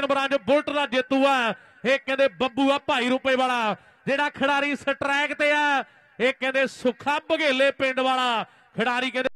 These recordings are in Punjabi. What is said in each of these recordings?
ਨੰਬਰਾਂ 'ਚ ਬੁਲਟ ਦਾ ਜੇਤੂ ਆ ਇਹ ਕਹਿੰਦੇ ਬੱਬੂ ਆ ਭਾਈ ਰੁਪਏ ਵਾਲਾ ਜਿਹੜਾ ਖਿਡਾਰੀ ਸਟ੍ਰੈਕ ਤੇ ਆ ਇਹ ਕਹਿੰਦੇ ਸੁਖਾ ਬਗੇਲੇ ਪਿੰਡ ਵਾਲਾ ਖਿਡਾਰੀ ਕਹਿੰਦੇ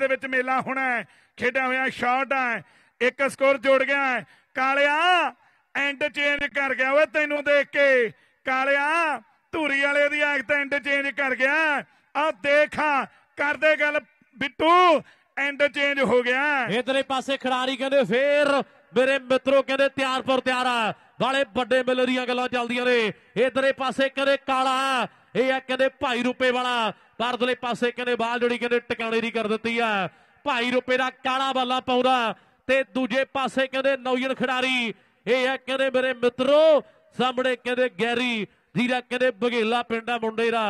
ਦੇ ਵਿੱਚ ਮੇਲਾ ਹੋਣਾ ਹੈ ਖੇਡਿਆ ਹੋਇਆ ਸ਼ਾਟ ਹੈ ਇੱਕ ਸਕੋਰ ਜੋੜ ਗਿਆ ਹੈ ਕਾਲਿਆ ਐਂਡ ਚੇਂਜ ਕਰ ਗਿਆ ਓਏ ਤੈਨੂੰ ਦੇਖ ਕੇ ਕਾਲਿਆ ਧੂਰੀ ਵਾਲੇ ਦੀ ਐਕਟ ਐਂਡ ਚੇਂਜ ਕਰ ਗਿਆ ਆ ਦੇਖਾਂ ਕਰਦੇ ਗੱਲ ਬਿੱਟੂ ਐਂਡ ਚੇਂਜ ਹੋ ਗਿਆ ਇਧਰੇ ਪਾਸੇ ਖਿਡਾਰੀ ਕਹਿੰਦੇ ਫੇਰ ਮੇਰੇ ਮਿੱਤਰੋ ਕਹਿੰਦੇ ਤਿਆਰ ਪਰ ਤਿਆਰ ਆ ਵਾਲੇ ਵੱਡੇ ਮਿਲਰੀਆਂ ਦੀਆਂ ਗੱਲਾਂ ਚੱਲਦੀਆਂ ਨੇ ਇਧਰੇ ਪਾਸੇ ਕਹਿੰਦੇ ਕਾਲਾ ਇਹ ਆ ਕਹਿੰਦੇ ਭਾਈ ਰੁਪੇ ਵਾਲਾ ਪਰਦਲੇ ਪਾਸੇ ਕਹਿੰਦੇ ਬਾਲ ਜੜੀ ਕਹਿੰਦੇ ਟਿਕਾਣੇ ਦੀ ਕਰ ਦਿੱਤੀ ਆ ਭਾਈ ਰੁਪੇ ਦਾ ਕਾਲਾ ਬੱਲਾ ਪਾਉਂਦਾ ਤੇ ਦੂਜੇ ਪਾਸੇ ਕਹਿੰਦੇ ਨੌਜਨ ਖਿਡਾਰੀ ਇਹ ਆ ਕਹਿੰਦੇ ਮੇਰੇ ਮਿੱਤਰੋ ਸਾਹਮਣੇ ਕਹਿੰਦੇ ਗੈਰੀ ਜੀਰਾ ਕਹਿੰਦੇ ਬਗੇਲਾ ਪਿੰਡਾ ਮੁੰਡੇ ਦਾ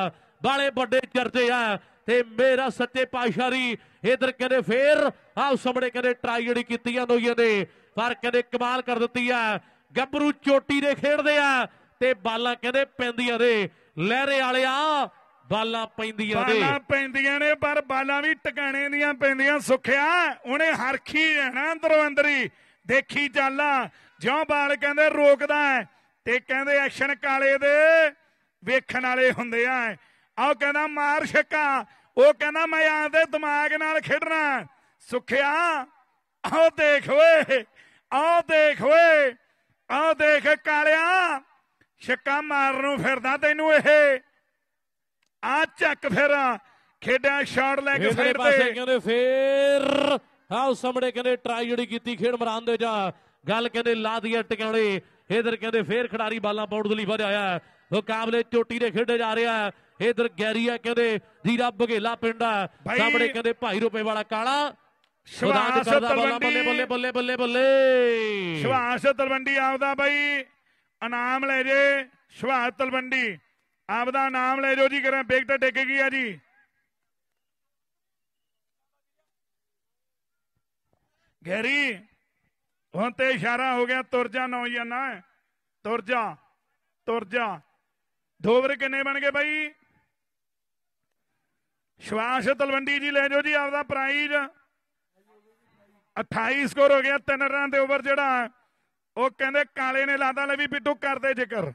ਬਾਲੇ ਵੱਡੇ ਚਰਚੇ ਆ ਤੇ ਮੇਰਾ ਸੱਚੇ ਪਾਸ਼ਾ ਦੀ ਇਧਰ ਕਹਿੰਦੇ ਫੇਰ ਆਹ ਸਾਹਮਣੇ ਕਹਿੰਦੇ ਟਰਾਈ ਜਿਹੜੀ ਕੀਤੀ ਆ ਨੇ ਪਰ ਕਹਿੰਦੇ ਕਮਾਲ ਕਰ ਦਿੱਤੀ ਆ ਗੱਭਰੂ ਚੋਟੀ ਦੇ ਖੇਡਦੇ ਆ ਤੇ ਬਾਲਾਂ ਕਹਿੰਦੇ ਪੈਂਦੀਆਂ ਦੇ ਲਹਿਰੇ ਵਾਲਿਆ ਬਾਲਾਂ ਪੈਂਦੀਆਂ ਨੇ ਬਾਲਾਂ ਪੈਂਦੀਆਂ ਨੇ ਪਰ ਬਾਲਾਂ ਵੀ ਟਿਕਾਣੇ ਦੀਆਂ ਪੈਂਦੀਆਂ ਸੁਖਿਆ ਉਹਨੇ ਹਰਖੀ ਰਹਿਣਾ ਅੰਦਰੋਂ ਅੰਦਰੀ ਦੇਖੀ ਚਾਲਾ ਜਿਉਂ ਬਾਲ ਕਹਿੰਦੇ ਰੋਕਦਾ ਤੇ ਕਹਿੰਦੇ ਐਕਸ਼ਨ ਕਾਲੇ ਦੇ ਵੇਖਣ ਵਾਲੇ ਹੁੰਦੇ ਆ ਆਹ ਕਹਿੰਦਾ ਮਾਰ ਛੱਕਾ ਉਹ ਕਹਿੰਦਾ ਮੈਂ ਆਂਦੇ ਦਿਮਾਗ ਨਾਲ ਖੇਡਣਾ ਸੁਖਿਆ ਆਹ ਦੇਖ ਓਏ ਆਹ ਦੇਖ ਓਏ ਆਹ ਦੇਖ ਕਾਲਿਆ ਛੱਕਾ ਮਾਰਨ ਨੂੰ ਫਿਰਦਾ ਤੈਨੂੰ ਇਹ ਆ ਚੱਕ ਫੇਰਾ ਖੇਡਾਂ ਸ਼ਾਟ ਲੈ ਕੇ ਸਾਈਡ ਤੇ ਪਾਸੇ ਕਹਿੰਦੇ ਫੇਰ ਆਓ ਸਾਹਮਣੇ ਕਹਿੰਦੇ ਟਰਾਈ ਜਿਹੜੀ ਕੀਤੀ ਖੇਡ ਮਰਾਨ ਦੇ ਜਾ ਗੱਲ ਕਹਿੰਦੇ ਲਾ ਦੀਆ ਟਿਕਾਣੇ ਇਧਰ ਕਹਿੰਦੇ ਫੇਰ ਖਿਡਾਰੀ ਬਾਲਾਂ ਪਾਉਣ ਦੇ ਲਈ ਵਧਿਆ ਆਇਆ ਮੁਕਾਬਲੇ ਚੋਟੀ ਦੇ ਖੇਡੇ ਜਾ ਰਿਹਾ ਇਧਰ ਗੈਰੀਆ ਕਹਿੰਦੇ ਜੀਰਾ ਬਗੇਲਾ ਪਿੰਡਾ ਸਾਹਮਣੇ ਕਹਿੰਦੇ ਭਾਈ ਰੁਪਏ ਵਾਲਾ ਕਾਲਾ ਸ਼ਵਾਸ ਤਲਵੰਡੀ ਬੱਲੇ ਬੱਲੇ ਬੱਲੇ ਬੱਲੇ ਸ਼ਵਾਸ ਤਲਵੰਡੀ ਆਉਂਦਾ ਬਾਈ ਨਾਮ ਲੈ ਜੇ ਸ਼ਵਾਤ ਤਲਵੰਡੀ ਆਪਦਾ ਨਾਮ ਲੈ ਜੋ ਜੀ ਕਰਾਂ ਬੇਗ ਤਾਂ ਕੀ ਆ ਜੀ ਗੈਰੀ ਹੁਣ ਤੇ ਇਸ਼ਾਰਾ ਹੋ ਗਿਆ ਤੁਰ ਜਾ ਨੌਜਵਾਨਾ ਤੁਰ ਜਾ ਤੁਰ ਜਾ ਧੋਵਰ ਕਿੰਨੇ ਬਣ ਗਏ ਬਾਈ ਸ਼ਵਾਸ ਤਲਵੰਡੀ ਜੀ ਲੈ ਜੋ ਜੀ ਆਪਦਾ ਪ੍ਰਾਈਜ਼ 28 ਸਕੋਰ ਹੋ ਗਿਆ ਤਿੰਨ ਰਨ ਦੇ ਓਵਰ ਜਿਹੜਾ ਉਹ ਕਹਿੰਦੇ ਕਾਲੇ ਨੇ ਲਾਦਾ ਲੈ ਵੀ ਬਿੱਟੂ ਕਰਦੇ ਜ਼ਿਕਰ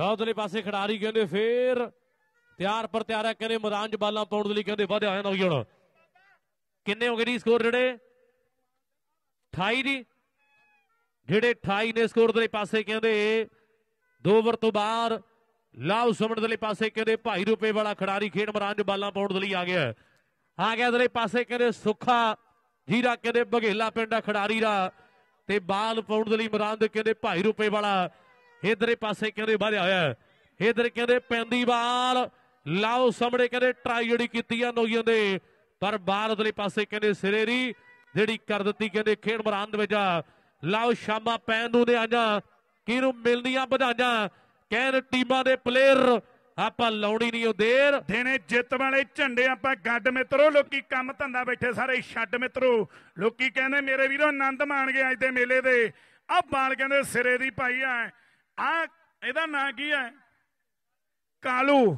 ਲੌਦਲੇ ਪਾਸੇ ਖਿਡਾਰੀ ਕਹਿੰਦੇ ਫੇਰ ਤਿਆਰ ਪਰ ਤਿਆਰ ਹੈ ਕਹਿੰਦੇ ਮੈਦਾਨ 'ਚ ਬਾਲਾਂ ਪਾਉਣ ਦੇ ਲਈ ਕਹਿੰਦੇ ਵਧਿਆ ਆਇਆ ਨਾ ਹੁਣ ਕਿੰਨੇ ਹੋ ਗਏ ਜੀ ਸਕੋਰ ਜਿਹੜੇ 28 ਦੀ ਜਿਹੜੇ 28 ਨੇ ਸਕੋਰ ਦੇ ਪਾਸੇ ਕਹਿੰਦੇ ਦੋ ਓਵਰ ਤੋਂ ਬਾਅਦ ਲਾਉ ਸਮਣ ਦੇ ਪਾਸੇ ਕਹਿੰਦੇ ਭਾਈ ਰੁਪਏ ਵਾਲਾ ਖਿਡਾਰੀ ਖੇਡ ਮੈਦਾਨ 'ਚ ਬਾਲਾਂ ਪਾਉਣ ਦੇ ਲਈ ਆ ਗਿਆ ਆ ਗਿਆ ਦੇ ਪਾਸੇ ਕਹਿੰਦੇ ਸੁੱਖਾ ਹੀਰਾ ਕਹਿੰਦੇ ਬਘੇਲਾ ਪਿੰਡ ਦਾ ਖਿਡਾਰੀ ਦਾ ਤੇ ਬਾਲ ਪਾਉਣ ਦੇ ਲਈ ਮੈਦਾਨ ਦੇ ਕਹਿੰਦੇ ਭਾਈ ਰੁਪਏ ਵਾਲਾ ਇਧਰੇ ਪਾਸੇ ਕਹਿੰਦੇ ਵਧਿਆ ਹੋਇਆ ਇਧਰ ਕਹਿੰਦੇ ਪੈਂਦੀ ਬਾਲ ਲਾਓ ਸਾਹਮਣੇ ਕਹਿੰਦੇ ਟਰਾਈ ਜਿਹੜੀ ਕੀਤੀ ਆ ਨੋਈਆਂ ਦੇ ਪਰ ਬਾਲ ਲਈ ਪਾਸੇ ਕਹਿੰਦੇ ਸਿਰੇਰੀ ਜਿਹੜੀ ਕਰ ਦਿੱਤੀ ਕਹਿੰਦੇ ਖੇਡ ਮੈਦਾਨ ਦੇ ਵਿੱਚ ਲਾਓ ਸ਼ਾਮਾ ਪੈਣ ਨੂੰ ਦੇ ਆਜਾ ਕਿਹਨੂੰ ਮਿਲਦੀਆਂ ਵਧਾਜਾ ਕਹਿਣ ਟੀਮਾਂ ਦੇ ਪਲੇਅਰ ਆਪਾਂ ਲਾਉਣੀ ਨਹੀਂ ਉਹ ਦੇਰ ਦੇਣੇ ਜਿੱਤ ਵਾਲੇ ਝੰਡੇ ਆਪਾਂ ਗੱਡ ਮਿੱਤਰੋ ਲੋਕੀ ਕੰਮ ਧੰਦਾ ਬੈਠੇ ਸਾਰੇ ਛੱਡ ਮਿੱਤਰੋ ਲੋਕੀ ਕਹਿੰਦੇ ਮੇਰੇ ਵੀਰੋ ਆਨੰਦ ਮਾਣਗੇ ਅੱਜ ਦੇ ਮੇਲੇ ਦੇ ਆ ਬਾਲ ਕਹਿੰਦੇ ਸਿਰੇ ਦੀ ਪਾਈ ਆ ਆ ਇਹਦਾ ਨਾਂ ਕੀ ਹੈ ਕਾਲੂ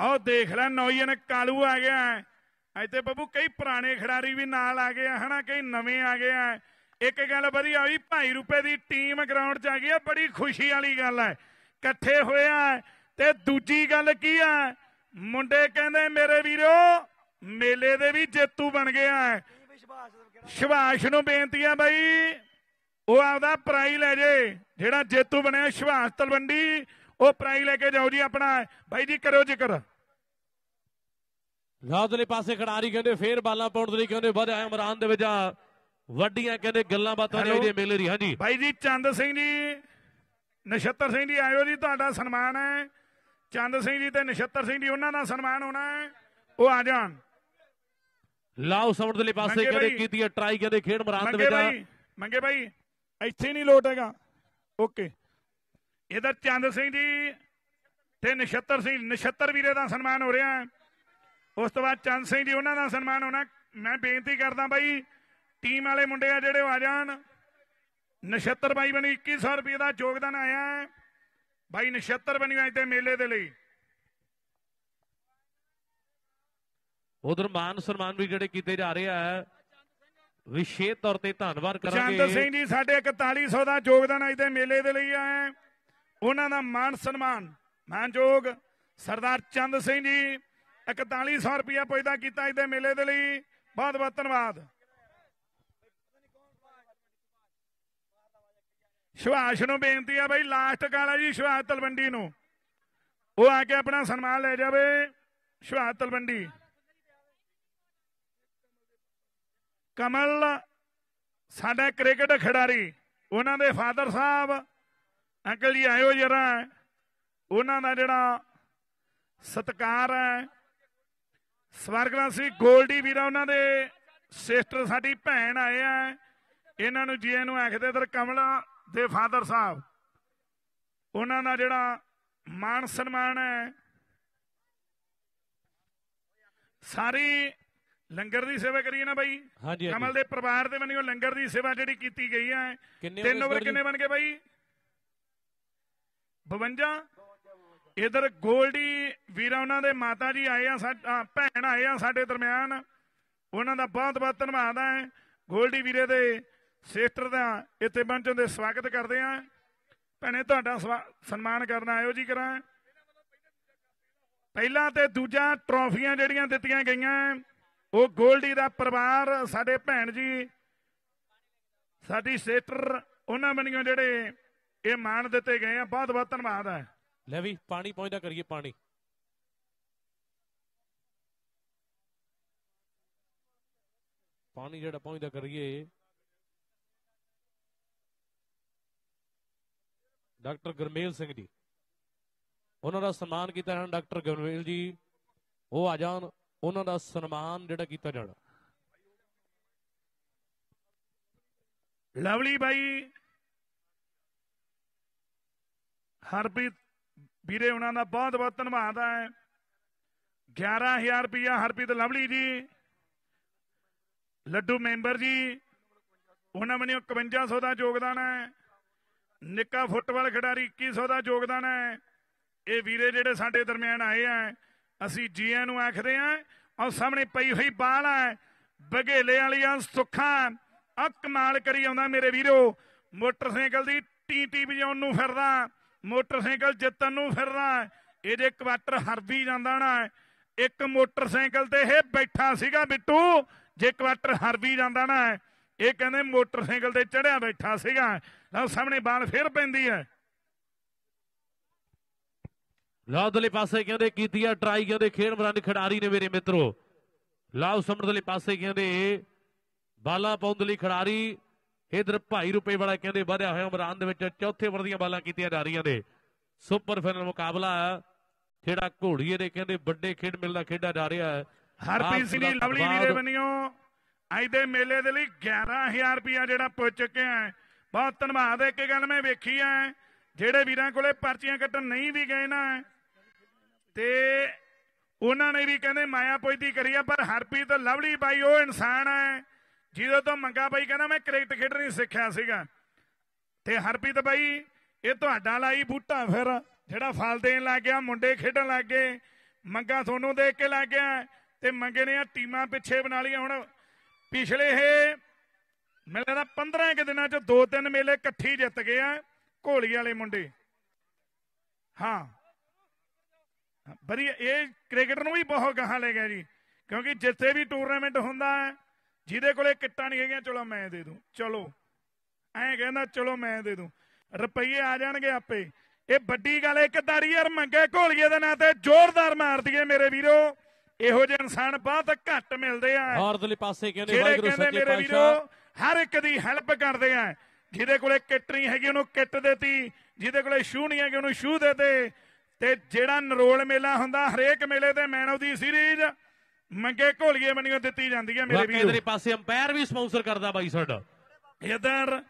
ਆਹ ਦੇਖ ਲੈ ਨੇ ਕਾਲੂ ਆ ਗਿਆ ਅੱਜ ਤੇ ਬੱਬੂ ਕਈ ਪੁਰਾਣੇ ਖਿਡਾਰੀ ਵੀ ਨਾਲ ਆ ਗਏ ਹਨਾ ਕਈ ਨਵੇਂ ਆ ਗਏ ਆ ਇੱਕ ਗੱਲ ਵਧੀਆ ਹੋਈ ਭਾਈ ਰੁਪਏ ਦੀ ਟੀਮ ਗਰਾਊਂਡ 'ਚ ਆ ਗਈ ਆ ਬੜੀ ਖੁਸ਼ੀ ਵਾਲੀ ਗੱਲ ਹੈ ਇਕੱਠੇ ਹੋਇਆ ਤੇ ਦੂਜੀ ਗੱਲ ਕੀ ਹੈ ਮੁੰਡੇ ਕਹਿੰਦੇ ਮੇਰੇ ਵੀਰੋ ਮੇਲੇ ਦੇ ਵੀ ਜੇਤੂ ਬਣ ਗਿਆ ਹੈ ਸ਼ਿਵਾਸ਼ ਨੂੰ ਬੇਨਤੀ ਹੈ ਬਾਈ ਉਹ ਆਪਦਾ ਪ੍ਰਾਈ ਲੈ ਜੇ ਜਿਹੜਾ ਜੇਤੂ ਬਣਿਆ ਸੁਭਾਸ਼ ਤਲਵੰਡੀ ਉਹ ਪ੍ਰਾਈ ਲੈ ਕੇ ਜਾਓ ਜੀ ਆਪਣਾ ਬਾਈ ਜੀ ਕਰੋ ਜ਼ਿਕਰ ਲਾਦਲੇ ਪਾਸੇ ਖਿਡਾਰੀ ਕਹਿੰਦੇ ਫੇਰ ਬਾਲਾਂ ਪਾਉਣ ਦੇ ਲਈ ਕਹਿੰਦੇ ਵਧਿਆ ਮੈਦਾਨ ਦੇ ਵਿੱਚ ਵੱਡੀਆਂ ਕਹਿੰਦੇ ਗੱਲਾਂ ਬਾਤਾਂ ਨੇ ਮੇਲੇ ਦੀ ਹਾਂਜੀ ਬਾਈ ਜੀ ਚੰਦ ਸਿੰਘ ਜੀ ਨਛੱਤਰ ਸਿੰਘ ਜੀ ਆਇਓ ਜੀ ਤੁਹਾਡਾ ਸਨਮਾਨ ਹੈ ਚੰਦ ਸਿੰਘ ਜੀ ਤੇ ਨਛੱਤਰ ਸਿੰਘ ਜੀ ਉਹਨਾਂ ਦਾ ਸਨਮਾਨ ਹੋਣਾ ਹੈ ਉਹ ਆ ਜਾਣ ਲਾਓ ਸਵਰ ਦੇ ਪਾਸੇ ਕਦੇ ਕੀਤੀ ਹੈ ਟਰਾਈ ਕਦੇ ਖੇਡ ਮੈਦਾਨ ਦੇ ਵਿੱਚ ਮੰਗੇ ਭਾਈ ਇੱਥੇ ਨਹੀਂ ਲੋਟ ਹੈਗਾ ਓਕੇ ਇਧਰ ਚੰਦ ਸਿੰਘ ਜੀ ਤੇ ਨਛੱਤਰ ਸਿੰਘ ਨਛੱਤਰ ਵੀਰੇ ਦਾ ਸਨਮਾਨ ਹੋ ਰਿਹਾ ਹੈ ਉਸ ਤੋਂ ਬਾਅਦ ਚੰਦ ਸਿੰਘ ਜੀ ਉਹਨਾਂ ਦਾ ਸਨਮਾਨ ਹੋਣਾ ਮੈਂ ਬੇਨਤੀ ਕਰਦਾ ਬਾਈ ਟੀਮ ਵਾਲੇ ਮੁੰਡੇ ਆ ਜਿਹੜੇ ਆ ਜਾਣ ਨਛੱਤਰ ਬਾਈ ਬਣੀ 2100 ਰੁਪਏ ਦਾ ਯੋਗਦਾਨ ਆਇਆ ਹੈ ਭਾਈ ਬਣੀ ਬਣੀਆਂ ਇੱਥੇ ਮੇਲੇ ਦੇ ਲਈ ਉਧਰ ਮਾਨ ਸਨਮਾਨ ਵੀ ਜਿਹੜੇ ਕੀਤੇ ਜਾ ਰਿਹਾ ਹੈ ਵਿਸ਼ੇਸ਼ ਤੌਰ ਤੇ ਧੰਨਵਾਦ ਕਰਾਂਗੇ ਚੰਦ ਸਿੰਘ ਜੀ ਸਾਡੇ 4100 ਦਾ ਯੋਗਦਾਨ ਅੱਜ ਦੇ ਮੇਲੇ ਦੇ ਲਈ ਆਏ ਉਹਨਾਂ ਦਾ ਮਾਨ ਸਨਮਾਨ ਮਾਨਯੋਗ ਸਰਦਾਰ ਚੰਦ ਸਿੰਘ ਜੀ 4100 ਰੁਪਇਆ ਪੁੱਜਦਾ ਕੀਤਾ ਅੱਜ ਦੇ ਮੇਲੇ ਦੇ ਲਈ ਬਹੁਤ ਬਹੁਤ ਧੰਨਵਾਦ ਸ਼ਵਾਸ ਨੂੰ ਬੇਨਤੀ ਆ ਬਈ ਲਾਸਟ ਕਾਲਾ ਜੀ ਸ਼ਵਾਸ ਤਲਵੰਡੀ ਨੂੰ ਉਹ ਆ ਕੇ ਆਪਣਾ ਸਨਮਾਨ ਲੈ ਜਾਵੇ ਸ਼ਵਾਸ ਤਲਵੰਡੀ ਕਮਲ ਸਾਡਾ ਕ੍ਰਿਕਟ ਖਿਡਾਰੀ ਉਹਨਾਂ ਦੇ ਫਾਦਰ ਸਾਹਿਬ ਅੰਕਲ ਜੀ ਆਇਓ ਜਰਾ ਉਹਨਾਂ ਦਾ ਜਿਹੜਾ ਸਤਕਾਰ ਹੈ ਸਵਰਗਵਾਸੀ ਗੋਲਡੀ ਵੀਰਾ ਉਹਨਾਂ ਦੇ ਸਿਸਟਰ ਸਾਡੀ ਭੈਣ ਆਏ ਆ ਇਹਨਾਂ ਨੂੰ ਜੀਏ ਨੂੰ ਆਖਦੇ ਤਰ ਕਮਲਾ ਦੇ ਫਾਦਰ ਸਾਹਿਬ ਉਹਨਾਂ ਦਾ ਜਿਹੜਾ ਮਾਨ ਸਨਮਾਨ ਹੈ ਸਾਰੀ ਲੰਗਰ ਦੀ ਸੇਵਾ ਕਰੀ ਨਾ ਬਾਈ ਹਾਂਜੀ ਕਮਲ ਦੇ ਪਰਿਵਾਰ ਦੇ ਵੱਲੋਂ ਲੰਗਰ ਦੀ ਸੇਵਾ ਜਿਹੜੀ ਕੀਤੀ ਗਈ ਹੈ ਤਿੰਨ ਓਵਰ ਕਿੰਨੇ ਬਣ ਗਏ ਬਾਈ 52 ਇਧਰ ਗੋਲਡੀ ਵੀਰਾਂ ਉਹਨਾਂ ਦੇ ਮਾਤਾ ਜੀ ਆਏ ਆ ਭੈਣ ਆਏ ਆ ਸਾਡੇ ਦਰਮਿਆਨ ਉਹਨਾਂ ਦਾ ਬਹੁਤ ਬਹੁਤ ਧੰਨਵਾਦ ਹੈ ਗੋਲਡੀ ਵੀਰੇ ਦੇ ਸਿਸਟਰ ਦਾ ਇੱਥੇ ਪਹੁੰਚਣ ਦੇ ਸਵਾਗਤ ਕਰਦੇ ਆਂ ਭੈਣੇ ਤੁਹਾਡਾ ਸਨਮਾਨ ਕਰਨ ਆਇਓ ਜੀ ਕਰਾਂ ਪਹਿਲਾਂ ਤੇ ਦੂਜਾ ਟਰੋਫੀਆਂ ਜਿਹੜੀਆਂ ਦਿੱਤੀਆਂ ਗਈਆਂ ਉਹ 골ਡੀ ਦਾ ਪਰਿਵਾਰ ਸਾਡੇ ਭੈਣ ਜੀ ਸਾਡੀ ਸਿਸਟਰ ਉਹਨਾਂ ਬਣੀਆਂ ਜਿਹੜੇ ਇਹ ਮਾਣ ਦਿੱਤੇ ਗਏ ਆ ਬਹੁਤ ਬਹੁਤ ਧੰਨਵਾਦ ਹੈ ਲੈ ਵੀ ਪਾਣੀ ਪਹੁੰਚਦਾ ਕਰੀਏ ਪਾਣੀ ਪਾਣੀ ਜਿਹੜਾ ਪਹੁੰਚਦਾ ਕਰੀਏ ਡਾਕਟਰ ਗਰਮੇਲ ਸਿੰਘ ਜੀ ਉਹਨਾਂ ਦਾ ਸਨਮਾਨ ਕੀਤਾ ਜਾਣਾ ਡਾਕਟਰ ਗਰਮੇਲ ਜੀ ਉਹ ਆ ਜਾਣ ਉਹਨਾਂ ਦਾ ਸਨਮਾਨ ਜਿਹੜਾ ਕੀਤਾ ਜਾਣਾ ਲਵਲੀ ਬਾਈ ਹਰਪ੍ਰੀਤ ਵੀਰੇ ਉਹਨਾਂ ਦਾ ਬਹੁਤ ਬਹੁਤ ਧੰਨਵਾਦ ਹੈ 11000 ਰੁਪਇਆ ਹਰਪ੍ਰੀਤ ਲਵਲੀ ਜੀ ਲੱਡੂ ਮੈਂਬਰ ਜੀ ਉਹਨਾਂ ਵੱਲੋਂ 5100 ਦਾ ਯੋਗਦਾਨ ਹੈ ਨਿੱਕਾ ਫੁੱਟਬਾਲ ਖਿਡਾਰੀ 2100 ਦਾ ਯੋਗਦਾਨ ਹੈ ਇਹ ਵੀਰੇ ਜਿਹੜੇ ਸਾਡੇ ਦਰਮਿਆਨ ਆਏ ਆ ਅਸੀਂ ਜੀਆਂ ਨੂੰ ਆਖਦੇ ਆ ਔਰ ਸਾਹਮਣੇ ਪਈ ਹੋਈ ਬਾਲ ਹੈ ਬਗੇਲੇ ਵਾਲੀਆਂ ਸੁੱਖਾਂ ਅੱਕ ਕਮਾਲ ਕਰੀ ਆਉਂਦਾ ਮੇਰੇ ਵੀਰੋ ਮੋਟਰਸਾਈਕਲ ਦੀ ਟੀ ਟੀ ਵਜਾਉਣ ਨੂੰ ਫਿਰਦਾ ਮੋਟਰਸਾਈਕਲ ਜਿੱਤਣ ਨੂੰ ਫਿਰਦਾ ਇਹਦੇ ਕੁਆਟਰ ਹਰਬੀ ਜਾਂਦਾ ਨਾ ਇੱਕ ਮੋਟਰਸਾਈਕਲ ਤੇ ਇਹ ਬੈਠਾ ਸੀਗਾ ਬਿੱਟੂ ਜੇ ਕੁਆਟਰ ਹਰਬੀ ਜਾਂਦਾ ਨਾ ਇਹ ਕਹਿੰਦੇ ਮੋਟਰਸਾਈਕਲ ਤੇ ਚੜਿਆ ਬੈਠਾ ਸੀਗਾ ਲਓ ਸਾਹਮਣੇ ਬਾਲ ਫੇਰ ਪੈਂਦੀ ਹੈ ਦਲੇ ਪਾਸੇ ਕਹਿੰਦੇ ਕੀਤੀ ਆ ਟਰਾਈ ਕਹਿੰਦੇ ਖੇਡ ਮਰਨ ਦੇ ਖਿਡਾਰੀ ਨੇ ਮੇਰੇ ਮਿੱਤਰੋ ਲਾਉ ਦਲੇ ਪਾਸੇ ਕਹਿੰਦੇ ਬਾਲਾ ਪਾਉਣ ਲਈ ਖਿਡਾਰੀ ਇਧਰ ਭਾਈ ਰੁਪਏ ਵਾਲਾ ਕਹਿੰਦੇ ਵਧਿਆ ਹੋਇਆ ਮੈਦਾਨ ਦੇ ਵਿੱਚ ਚੌਥੇ ਵਰ ਦੀਆਂ ਬਾਲਾਂ ਕੀਤੀਆਂ ਜਾ ਰਹੀਆਂ ਨੇ ਸੁਪਰ ਫਾਈਨਲ ਮੁਕਾਬਲਾ ਜਿਹੜਾ ਘੋੜੀਏ ਦੇ ਕਹਿੰਦੇ ਵੱਡੇ ਖੇਡ ਮਿਲਦਾ ਦਾ ਜਾ ਰਿਹਾ ਹੈ ਹਰਪ੍ਰੀਤ ਸਿੰਘ ਲਵਲੀ ਵੀਰੇ ਬਣਿਓ ਅੱਜ ਦੇ ਮੇਲੇ ਦੇ ਲਈ 11000 ਰੁਪਇਆ ਜਿਹੜਾ ਪੁੱਜ ਚੁੱਕਿਆ ਹੈ ਬਹੁਤ ਧੰਨਵਾਦ ਇੱਕ ਗੱਲ ਮੈਂ ਵੇਖੀ ਹੈ ਜਿਹੜੇ ਵੀਰਾਂ ਕੋਲੇ ਪਰਚੀਆਂ ਕੱਟਣ ਨਹੀਂ ਵੀ ਗਏ ਨਾ ਤੇ ਉਹਨਾਂ ਨੇ ਵੀ ਕਹਿੰਦੇ ਮਾਇਆ ਪੁੱਜਦੀ ਕਰੀ ਆ ਪਰ ਹਰਪ੍ਰੀਤ ਲਵਲੀ ਬਾਈ ਉਹ ਇਨਸਾਨ ਹੈ ਜਿਹਦੇ ਤੋਂ ਮੰਗਾ ਬਾਈ ਕਹਿੰਦਾ ਮੈਂ ਕ੍ਰਿਕਟ ਖੇਡਣੀ ਸਿੱਖਿਆ ਸੀਗਾ ਤੇ ਹਰਪ੍ਰੀਤ ਬਾਈ ਇਹ ਤੁਹਾਡਾ ਲਾਈ ਬੂਟਾ ਫਿਰ ਜਿਹੜਾ ਫਲ ਦੇਣ ਲੱਗ ਗਿਆ ਮੁੰਡੇ ਖੇਡਣ ਲੱਗ ਗਏ ਮੰਗਾ ਤੁਹਾਨੂੰ ਦੇਖ ਕੇ ਲੱਗ ਗਿਆ ਤੇ ਮੰਗੇ ਨੇ ਆ ਟੀਮਾਂ ਪਿੱਛੇ ਬਣਾ ਲਈਆਂ ਹੁਣ ਪਿਛਲੇ ਇਹ ਦਾ 15 ਕਿ ਦਿਨਾਂ ਚ ਦੋ ਤਿੰਨ ਮੇਲੇ ਇਕੱਠੀ ਜਿੱਤ ਗਏ ਆ ਘੋਲੀ ਵਾਲੇ ਮੁੰਡੇ ਹਾਂ ਬੜੀ ਇਹ ਕ੍ਰਿਕਟ ਨੂੰ ਵੀ ਬਹੁਤ ਗਾਹਾਂ ਲੈ ਗਿਆ ਜੀ ਕਿਉਂਕਿ ਜਿੱਥੇ ਵੀ ਟੂਰਨਾਮੈਂਟ ਹੁੰਦਾ ਹੈ ਜਿਹਦੇ ਕੋਲੇ ਕਿੱਟਾਂ ਨਹੀਂ ਹੈਗੀਆਂ ਚਲੋ ਮੈਂ ਦੇ ਦੂੰ ਚਲੋ ਐਂ ਕਹਿੰਦਾ ਚਲੋ ਮੈਂ ਦੇ ਦੂੰ ਰੁਪਈਏ ਆ ਜਾਣਗੇ ਆਪੇ ਇਹ ਵੱਡੀ ਗੱਲ ਇੱਕ ਦਾਰੀ ਯਾਰ ਮੰਗੇ ਘੋਲੀਏ ਦੇ ਨਾਂ ਤੇ ਜ਼ੋਰਦਾਰ ਮਾਰ ਦਈਏ ਮੇਰੇ ਵੀਰੋ ਇਹੋ ਜਿਹੇ ਇਨਸਾਨ ਬਹੁਤ ਘੱਟ ਮਿਲਦੇ ਆ ਔਰਦਲੀ ਪਾਸੇ ਕਹਿੰਦੇ ਵਾਹਿਗੁਰੂ ਸੱਚੇ ਪਾਤਸ਼ਾਹ ਹਰ ਇੱਕ ਦੀ ਹੈਲਪ ਕਰਦੇ ਆ ਜਿਹਦੇ ਕੋਲੇ ਕਿੱਟ ਨਹੀਂ ਹੈਗੀ ਉਹਨੂੰ ਕਿੱਟ ਦੇਤੀ ਜਿਹਦੇ ਕੋਲੇ ਸ਼ੂ ਨਹੀਂ ਹੈਗੇ ਉਹਨੂੰ ਸ਼ੂ ਦੇਤੇ ਤੇ ਜਿਹੜਾ ਨਰੋਲ ਮੇਲਾ ਹੁੰਦਾ ਹਰੇਕ ਮੇਲੇ ਤੇ ਮੈਨ ਆਫ ਦੀ ਸੀਰੀਜ਼ ਮੰਗੇ ਘੋਲੀਏ ਮੰਨੀਆਂ ਦਿੱਤੀ ਜਾਂਦੀ ਹੈ ਮੇਰੇ ਵੀਰ ਕੇਂਦਰੀ ਪਾਸੇ ਅੰਪਾਇਰ ਵੀ ਸਪਾਂਸਰ ਕਰਦਾ ਬਾਈ ਸਾਡਾ ਇਧਰ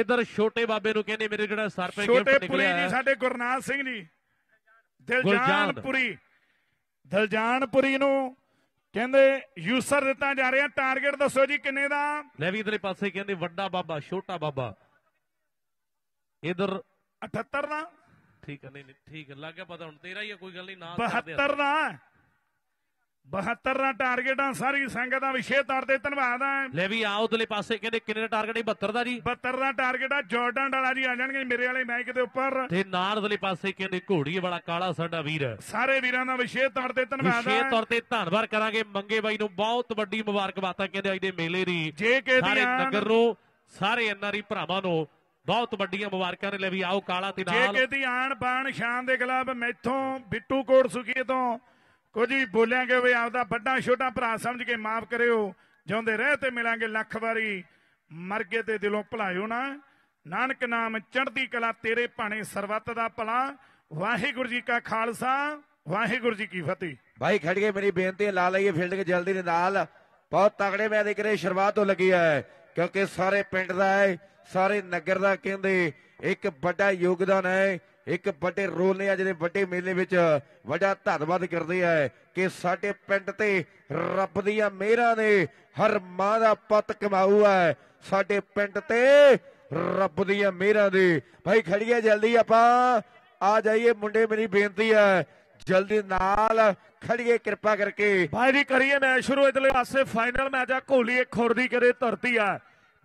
ਇਧਰ ਛੋਟੇ ਬਾਬੇ ਨੂੰ ਕਹਿੰਦੇ ਮੇਰੇ ਜਿਹੜਾ ਨਿਕਲਿਆ ਛੋਟੇ ਪੁਰੀ ਜੀ ਸਾਡੇ ਗੁਰਨਾਥ ਸਿੰਘ ਜੀ ਦਿਲਜਾਨਪੁਰੀ ਦਲਜਾਨਪੁਰੀ ਨੂੰ ਕਹਿੰਦੇ ਯੂਸਰ ਦਿੱਤਾ ਜਾ ਰਿਹਾ ਟਾਰਗੇਟ ਦੱਸੋ ਜੀ ਕਿੰਨੇ ਦਾ ਲੈ ਵੀ ਇਧਰਲੇ ਪਾਸੇ ਕਹਿੰਦੇ ਵੱਡਾ ਬਾਬਾ ਛੋਟਾ ਬਾਬਾ ਇਧਰ 78 ਦਾ ਠੀਕ ਨਹੀਂ ਨਹੀਂ ਠੀਕ ਲੱਗ ਗਿਆ ਪਤਾ ਹੁਣ ਤੇਰਾ ਹੀ ਕੋਈ ਗੱਲ ਨਹੀਂ ਨਾ 72 ਦਾ 72 ਦਾ ਟਾਰਗੇਟ ਆ ਸਾਰੀ ਸੰਗਤਾਂ ਵਿਸ਼ੇ ਤੌਰ ਤੇ ਧੰਨਵਾਦ ਆ ਲੈ ਵੀ ਆ ਉਧਰਲੇ ਪਾਸੇ ਕਹਿੰਦੇ ਕਿੰਨੇ ਦਾ ਟਾਰਗੇਟ ਹੈ 72 ਦਾ ਜੀ 72 ਦਾ ਟਾਰਗੇਟ ਆ ਜਾਰਡਨ ਵਾਲਾ ਜੀ ਆ ਜਾਣਗੇ ਮੇਰੇ ਵਾਲੇ ਮੈਚ ਦੇ ਉੱਪਰ ਤੇ ਨਾਲ ਉਧਰਲੇ ਪਾਸੇ ਕਹਿੰਦੇ ਘੋੜੀ ਵਾਲਾ ਕਾਲਾ ਸਾਡਾ ਵੀਰ ਸਾਰੇ ਵੀਰਾਂ ਦਾ ਵਿਸ਼ੇ ਤੌਰ ਤੇ ਧੰਨਵਾਦ ਆ ਵਿਸ਼ੇ ਤੌਰ ਤੇ ਧੰਨਵਾਦ ਕਰਾਂਗੇ ਮੰਗੇ ਬਾਈ ਨੂੰ ਬਹੁਤ ਵੱਡੀ ਮੁਬਾਰਕਬਾਦਾਂ ਕਹਿੰਦੇ ਅੱਜ ਦੇ ਮੇਲੇ ਦੀ ਜੇ ਕੇ ਸਾਰੇ ਨਗਰ ਨੂੰ ਸਾਰੇ ਐਨਆਰਈ ਭਰਾਵਾਂ ਨੂੰ ਬਹੁਤ ਵੱਡੀਆਂ ਮੁਬਾਰਕਾਂ ਨੇ ਲੈ ਵੀ ਆਓ ਕਾਲਾ ਤੇ ਨਾਲ ਜੇ ਕੇ ਦੀ ਆਣ ਬਾਣ ਸ਼ਾਨ ਦੇ ਖਿਲਾਫ ਮੈਥੋਂ ਬਿੱਟੂ ਕੋਟ ਸੁਖੀ ਤੋਂ ਕੁਝ ਵੀ ਬੋਲਾਂਗੇ ਵੀ ਆਪਦਾ ਵੱਡਾ ਛੋਟਾ ਭਰਾ ਸਮਝ ਕੇ ਮਾਫ ਕਰਿਓ ਜਿਉਂਦੇ ਰਹਿ ਤੇ ਮਿਲਾਂਗੇ ਲੱਖ ਵਾਰੀ ਮਰ ਗਏ ਤੇ ਦਿਲੋਂ ਭਲਾਇਓ ਨਾ ਨਾਨਕ ਨਾਮ ਚੜ੍ਹਦੀ ਕਲਾ ਤੇਰੇ ਭਾਣੇ ਸਰਬੱਤ ਦਾ ਭਲਾ ਵਾਹਿਗੁਰੂ ਜੀ ਕਾ ਖਾਲਸਾ ਵਾਹਿਗੁਰੂ ਜੀ ਕੀ ਫਤਿਹ ਭਾਈ ਖੜ ਗਏ ਮੇਰੀ ਬੇਨਤੀ ਲਾ ਲਈਏ ਫੀਲਡ ਕੇ ਜਲਦੀ ਦੇ ਨਾਲ ਬਹੁਤ ਤਗੜੇ ਮੈਚ ਦੇ ਕਰੇ ਸ਼ੁਰੂਆਤ ਤੋਂ ਲੱਗੀ ਹੈ ਕਿਉਂਕਿ ਸਾਰੇ ਪਿੰਡ ਦਾ ਹੈ ਸਾਰੇ ਨਗਰ ਦਾ ਕਹਿੰਦੇ ਇੱਕ ਵੱਡਾ ਯੋਗਦਾਨ ਹੈ ਇੱਕ ਵੱਡੇ ਰੋਲ ਨੇ ਆ ਜਿਹੜੇ ਵੱਡੇ ਮੇਲੇ ਵਿੱਚ ਵੱਡਾ ਧੰਨਵਾਦ ਕਰਦੇ ਆ ਕਿ ਸਾਡੇ ਪਿੰਡ ਤੇ ਰੱਬ ਦੀਆਂ ਮਿਹਰਾਂ ਨੇ ਹਰ ਮਾਂ ਦਾ ਪੁੱਤ ਕਮਾਉ ਹੈ ਸਾਡੇ ਪਿੰਡ ਤੇ ਰੱਬ ਦੀਆਂ ਮਿਹਰਾਂ ਦੇ ਭਾਈ ਖੜੀਏ ਜਲਦੀ ਆਪਾਂ ਆ ਜਾਈਏ ਮੁੰਡੇ ਮੇਰੀ ਬੇਨਤੀ ਹੈ ਜਲਦੀ ਨਾਲ ਖੜੀਏ ਕਿਰਪਾ ਕਰਕੇ ਭਾਈ ਜੀ ਕਰੀਏ ਮੈਚ ਸ਼ੁਰੂ ਇਧਰਲੇ ਪਾਸੇ ਫਾਈਨਲ ਮੈਚ ਆ ਘੋਲੀਏ ਖੁਰਦੀ ਕਰੇ ਧਰਤੀ ਆ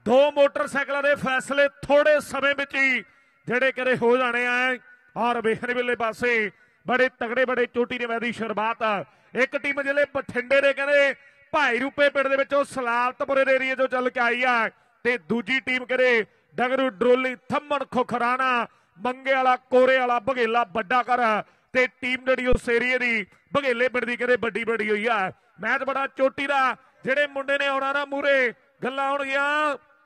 ਦੋ ਮੋਟਰਸਾਈਕਲਾਂ ਦੇ ਫੈਸਲੇ ਥੋੜੇ ਸਮੇਂ ਵਿੱਚ ਹੀ ਜਿਹੜੇ ਕਰੇ ਹੋ ਜਾਣੇ ਆ ਔਰ ਵੇਲੇ ਪਾਸੇ ਬੜੇ ਤਗੜੇ ਬੜੇ ਚੋਟੀ ਨੇ ਮੈਦੀ ਸ਼ੁਰੂਆਤ ਇੱਕ ਟੀਮ ਜਿਹੜੇ ਬਠਿੰਡੇ ਦੇ ਕਹਿੰਦੇ ਭਾਈ ਰੂਪੇ ਪਿੰਡ ਦੇ ਵਿੱਚੋਂ ਸਲਾਲਤਪੁਰੇ ਦੇ ਏਰੀਆ ਤੋਂ ਚੱਲ ਕੇ ਆਈ ਆ ਤੇ ਦੂਜੀ ਟੀਮ ਕਹਿੰਦੇ ਡਗਰੂ ਡਰੋਲੀ ਥੰਮਣ ਖੁਖਰਾਣਾ ਮੰਗੇ ਵਾਲਾ ਕੋਰੇ ਵਾਲਾ ਬਗੇਲਾ ਵੱਡਾ ਕਰ ਤੇ ਟੀਮ ਜਿਹੜੀ ਉਸ ਏਰੀਏ ਦੀ ਬਗੇਲੇ ਪਿੰਡ ਦੀ ਕਹਿੰਦੇ ਵੱਡੀ ਵੱਡੀ ਹੋਈ ਆ ਮੈਚ ਬੜਾ ਚੋਟੀ ਦਾ ਜਿਹੜੇ ਮੁੰਡੇ ਨੇ ਆਉਣਾ ਨਾ ਮੂਰੇ ਗੱਲਾਂ ਗਿਆ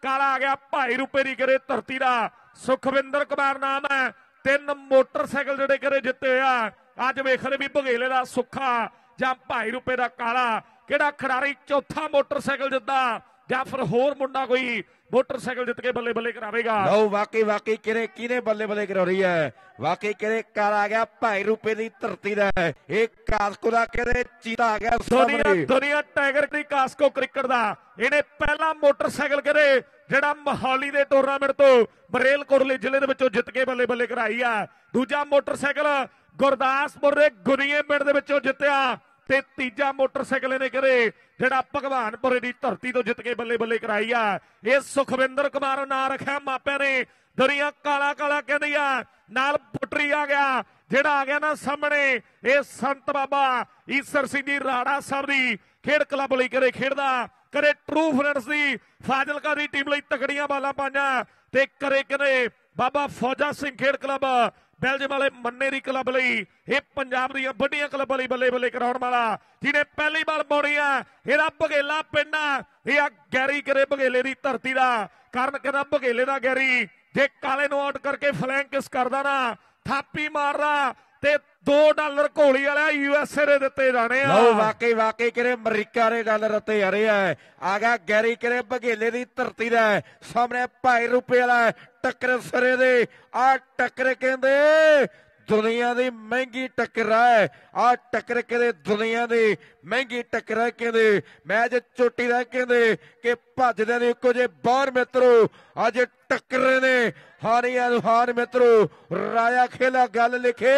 ਕਾਲਾ ਆ ਗਿਆ ਭਾਈ ਰੂਪੇ ਦੀ ਕਹਿੰਦੇ ਧਰਤੀ ਦਾ ਸੁਖਵਿੰਦਰ ਕੁਮਾਰ ਨਾਮ ਹੈ ਤਿੰਨ ਮੋਟਰਸਾਈਕਲ ਜਿਹੜੇ ਕਰੇ ਜਿੱਤੇ ਆ ਅੱਜ ਵੇਖ ਰਹੇ ਵੀ ਭਗੇਲੇ ਦਾ ਸੁੱਖਾ ਜਾਂ ਭਾਈ ਰੁਪਏ ਦਾ ਕਾਲਾ ਕਿਹੜਾ ਖਿਡਾਰੀ ਚੌਥਾ ਮੋਟਰਸਾਈਕਲ ਜਿੱਤਦਾ ਜਾਂ ਫਿਰ ਹੋਰ ਮੁੰਡਾ ਕੋਈ ਮੋਟਰਸਾਈਕਲ ਜਿੱਤ ਕੇ ਬੱਲੇ ਬੱਲੇ ਕਰਾਵੇਗਾ ਲਓ ਵਾਕਈ ਵਾਕਈ ਕਿਰੇ ਕਿਨੇ ਬੱਲੇ ਬੱਲੇ ਕਰਾ ਰਹੀ ਹੈ ਵਾਕਈ ਕਿਰੇ ਕਾਰ ਆ ਗਿਆ ਭਾਈ ਰੂਪੇ ਦੀ ਧਰਤੀ ਦਾ ਇਹ ਕਾਸਕੋ ਦਾ ਕਿਰੇ ਚੀਤਾ ਆ ਗਿਆ ਸਾਹਮਣੇ ਦੁਨੀਆ ਟਾਈਗਰ ਦੀ ਕਾਸਕੋ ਕ੍ਰਿਕਟ ਦਾ ਇਹਨੇ ਪਹਿਲਾ ਮੋਟਰਸਾਈਕਲ ਕਿਰੇ ਜਿਹੜਾ ਮਹਾਲੀ ਦੇ ਟੂਰਨਾਮੈਂਟ ਤੋਂ ਬਰੇਲ ਕੋਟਲੇ ਜ਼ਿਲ੍ਹੇ ਦੇ ਵਿੱਚੋਂ ਜਿੱਤ ਕੇ ਬੱਲੇ ਬੱਲੇ ਕਰਾਈ ਆ ਦੂਜਾ ਮੋਟਰਸਾਈਕਲ ਗੁਰਦਾਸਪੁਰ ਦੇ ਗੁਨੀਏ ਪਿੰਡ ਦੇ ਵਿੱਚੋਂ ਜਿੱਤਿਆ ਤੇ ਤੀਜਾ ਮੋਟਰਸਾਈਕਲ ਇਹਨੇ ਕਰੇ ਜਿਹੜਾ ਭਗਵਾਨਪੁਰੇ ਦੀ ਧਰਤੀ ਤੋਂ ਜਿੱਤ ਕੇ ਬੱਲੇ ਬੱਲੇ ਕਰਾਈ ਆ ਇਹ ਸੁਖਵਿੰਦਰ ਕੁਮਾਰ ਨਾਂ ਰੱਖਿਆ ਮਾਪਿਆਂ ਨੇ ਦਰੀਆਂ ਕਾਲਾ ਕਾਲਾ ਕਹਿੰਦੀ ਆ ਨਾਲ ਪੁੱਟਰੀ ਆ ਗਿਆ ਜਿਹੜਾ ਆ ਗਿਆ ਨਾ ਸਾਹਮਣੇ ਇਹ ਸੰਤ ਬਾਬਾ ਈਸਰ ਸਿੰਘ ਦੀ ਰਾੜਾ ਸਾਹਿਬ ਦੀ ਖੇਡ ਕਲੱਬ ਲਈ ਕਰੇ ਖੇਡਦਾ ਕਰੇ ਟਰੂ ਫਰੈਂਡਸ ਦੀ ਫਾਜ਼ਿਲਕਾ ਦੀ ਟੀਮ ਲਈ ਤਕੜੀਆਂ ਬਾਲਾਂ ਪਾਈਆਂ ਤੇ ਕਰੇ ਕਰੇ ਬਾਬਾ ਫੌਜਾ ਸਿੰਘ ਖੇਡ ਕਲੱਬ ਬੈਲਜੀਅਮ ਵਾਲੇ ਮੰਨੇ ਦੀ ਕਲੱਬ ਲਈ ਇਹ ਪੰਜਾਬ ਦੀਆਂ ਵੱਡੀਆਂ ਕਲੱਬਾਂ ਲਈ ਬੱਲੇ ਬੱਲੇ ਕਰਾਉਣ ਵਾਲਾ ਜਿਹਨੇ ਪਹਿਲੀ ਬਾਲ ਪਾਉਣੀ ਆ ਇਹਦਾ ਬਗੇਲਾ ਪਿੰਡ ਆ ਇਹ ਆ ਗੈਰੀ ਕਰੇ ਬਗੇਲੇ ਦੀ ਧਰਤੀ ਦਾ ਕਰਨ ਕਹਿੰਦਾ ਬਗੇਲੇ ਦਾ ਗੈਰੀ ਜੇ ਕਾਲੇ ਨੂੰ ਆਊਟ ਕਰਕੇ ਫਲੈਂਕ ਕਿਸ ਕਰਦਾ ਨਾ ਥਾਪੀ ਮਾਰਦਾ ਤੇ 2 ਡਾਲਰ ਘੋਲੀ ਵਾਲਿਆ ਯੂਐਸਏ ਦੇ ਦਿੱਤੇ ਜਾਣੇ ਆ ਲਓ ਵਾਕਈ ਵਾਕਈ ਕਿਰੇ ਅਮਰੀਕਾ ਨੇ ਗੱਲ ਰਤੇ ਹਰਿਆ ਆ ਗਿਆ ਗੈਰੀ ਕਿਰੇ ਬਗੇਲੇ ਦੀ ਧਰਤੀ ਦਾ ਸਾਹਮਣੇ ਭਾਈ ਰੁਪਏ ਵਾਲਾ ਟੱਕਰ ਸਰੇ ਦੇ ਆ ਟੱਕਰ ਕਹਿੰਦੇ ਦੁਨੀਆ ਦੀ ਮਹਿੰਗੀ ਟਕਰਾ ਹੈ ਆ ਟੱਕਰ ਕਹਿੰਦੇ ਦੁਨੀਆ ਦੀ ਮਹਿੰਗੀ ਟਕਰਾ ਕਹਿੰਦੇ ਮੈਚ ਚੋਟੀ ਦਾ ਕਹਿੰਦੇ ਕਿ ਭੱਜਦੇ ਨੇ ਇੱਕੋ ਜੇ ਬਾਹਰ ਮਿੱਤਰੋ ਅੱਜ ਟੱਕਰੇ ਨੇ ਹਾਰੀਆਂ ਨੂੰ ਹਾਰ ਮਿੱਤਰੋ ਰਾਇਆ ਖੇਲਾ ਗੱਲ ਲਿਖੇ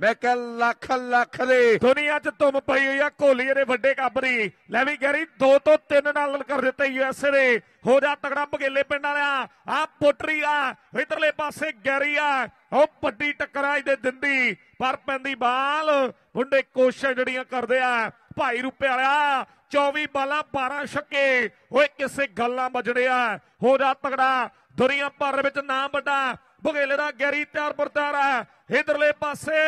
ਮੈਂ ਕਹ ਲੱਖ ਲੱਖ ਦੇ ਦੁਨੀਆ 'ਚ ਤੁਮ ਪਈ ਹੋਈ ਆ ਕੋਹਲੀ ਦੇ ਵੱਡੇ ਕਾਬਰੀ ਲੈ ਵੀ ਗੈਰੀ 2 ਤੋਂ 3 ਨਾਲ ਕਰ ਦਿੱਤੇ ਯੂਐਸਏ ਦੇ ਹੋ ਜਾ ਤਗੜਾ ਬਗੇਲੇ ਪਿੰਡ ਵਾਲਿਆ ਆ ਪੋਟਰੀ ਆ ਇਧਰਲੇ ਪਾਸੇ ਗੈਰੀ ਆ ਉਹ ਵੱਡੀ ਟੱਕਰ ਆ ਇਹਦੇ ਦਿੰਦੀ ਪਰ ਪੈਂਦੀ ਬਾਲ ਮੁੰਡੇ ਕੋਸ਼ਿਸ਼ ਜੜੀਆਂ ਕਰਦੇ ਆ ਭਾਈ ਰੁਪਏ ਵਾਲਿਆ 24 ਬਾਲਾਂ 12 ਛੱਕੇ ਓਏ ਕਿਸੇ ਗੱਲਾਂ ਮਜੜਿਆ ਹੋ ਜਾ ਤਗੜਾ ਦੁਨੀਆ ਭਰ ਵਿੱਚ ਨਾਮ ਵੱਡਾ ਬਗੇਲੇਰਾ ਗੈਰੀ ਪਰਤਾ ਤਿਆਰ ਹੈ ਇਧਰਲੇ ਪਾਸੇ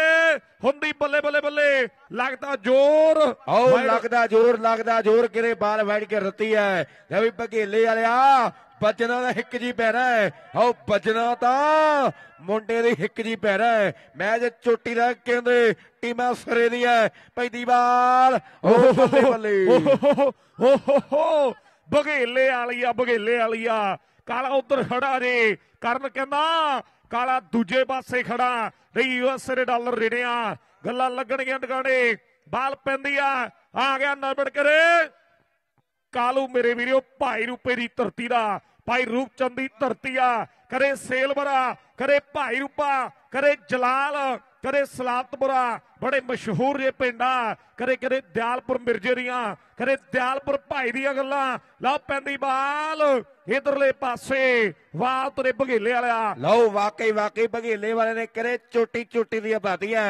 ਹੁੰਦੀ ਬੱਲੇ ਬੱਲੇ ਬੱਲੇ ਲੱਗਦਾ ਜ਼ੋਰ ਆਓ ਲੱਗਦਾ ਜ਼ੋਰ ਲੱਗਦਾ ਜ਼ੋਰ ਕਿਰੇ ਬਾਲ ਵੜ ਕੇ ਰਤੀ ਹੈ ਲੈ ਵੀ ਬਗੇਲੇ ਵਾਲਿਆ ਬਜਨਾ ਦਾ ਹਿੱਕ ਜੀ ਪੈਣਾ ਹੈ ਆਓ ਬਜਨਾ ਤਾਂ ਮੁੰਡੇ ਦੀ ਹਿੱਕ ਜੀ ਪੈਣਾ ਹੈ ਮੈਚ ਚੋਟੀ ਦਾ ਕਹਿੰਦੇ ਟੀਮਾਂ ਸਰੇ ਦੀ ਹੈ ਪੈਦੀ ਬਾਲ ਓ ਬੱਲੇ ਬੱਲੇ ਓ ਹੋ ਹੋ ਬਗੇਲੇ ਵਾਲੀ ਆ ਬਗੇਲੇ ਵਾਲੀ ਆ ਕਾਲਾ ਉਧਰ ਖੜਾ ਜੇ ਕਰਨ ਕਹਿੰਦਾ ਕਾਲਾ ਦੂਜੇ ਪਾਸੇ ਖੜਾ ਨਹੀਂ ਦੇ ਡਾਲਰ ਰਿੜਿਆ ਗੱਲਾਂ ਲੱਗਣਗੀਆਂ ਟਿਕਾਣੇ ਬਾਲ ਪੈਂਦੀ ਆ ਆ ਗਿਆ ਨਬੜ ਕਰੇ ਕਾਲੂ ਮੇਰੇ ਵੀਰੋ ਭਾਈ ਰੂਪੇ ਦੀ ਧਰਤੀ ਦਾ ਭਾਈ ਰੂਪਚੰਦ ਦੀ ਧਰਤੀ ਆ ਕਰੇ ਸੇਲਵਰਾ ਕਰੇ ਭਾਈ ਰੂਪਾ ਕਰੇ ਜਲਾਲ ਕਦੇ ਸਲਾਤਪੁਰਾ ਬੜੇ ਮਸ਼ਹੂਰ ਇਹ ਪਿੰਡਾਂ ਕਦੇ ਕਦੇ ਦਿਆਲਪੁਰ ਮਿਰਜੇ ਦੀਆਂ ਕਦੇ ਦਿਆਲਪੁਰ ਭਾਈ ਦੀਆਂ ਗੱਲਾਂ ਲਓ ਪੈਂਦੀ ਬਾਲ ਇਧਰਲੇ ਪਾਸੇ ਵਾਹ ਤੇਰੇ ਬਗੇਲੇ ਵਾਲਿਆ ਲਓ ਵਾਕਈ ਵਾਕਈ ਬਗੇਲੇ ਵਾਲੇ ਨੇ ਕਰੇ ਚੋਟੀ ਚੋਟੀ ਦੀਆਂ ਬਾਤੀਆਂ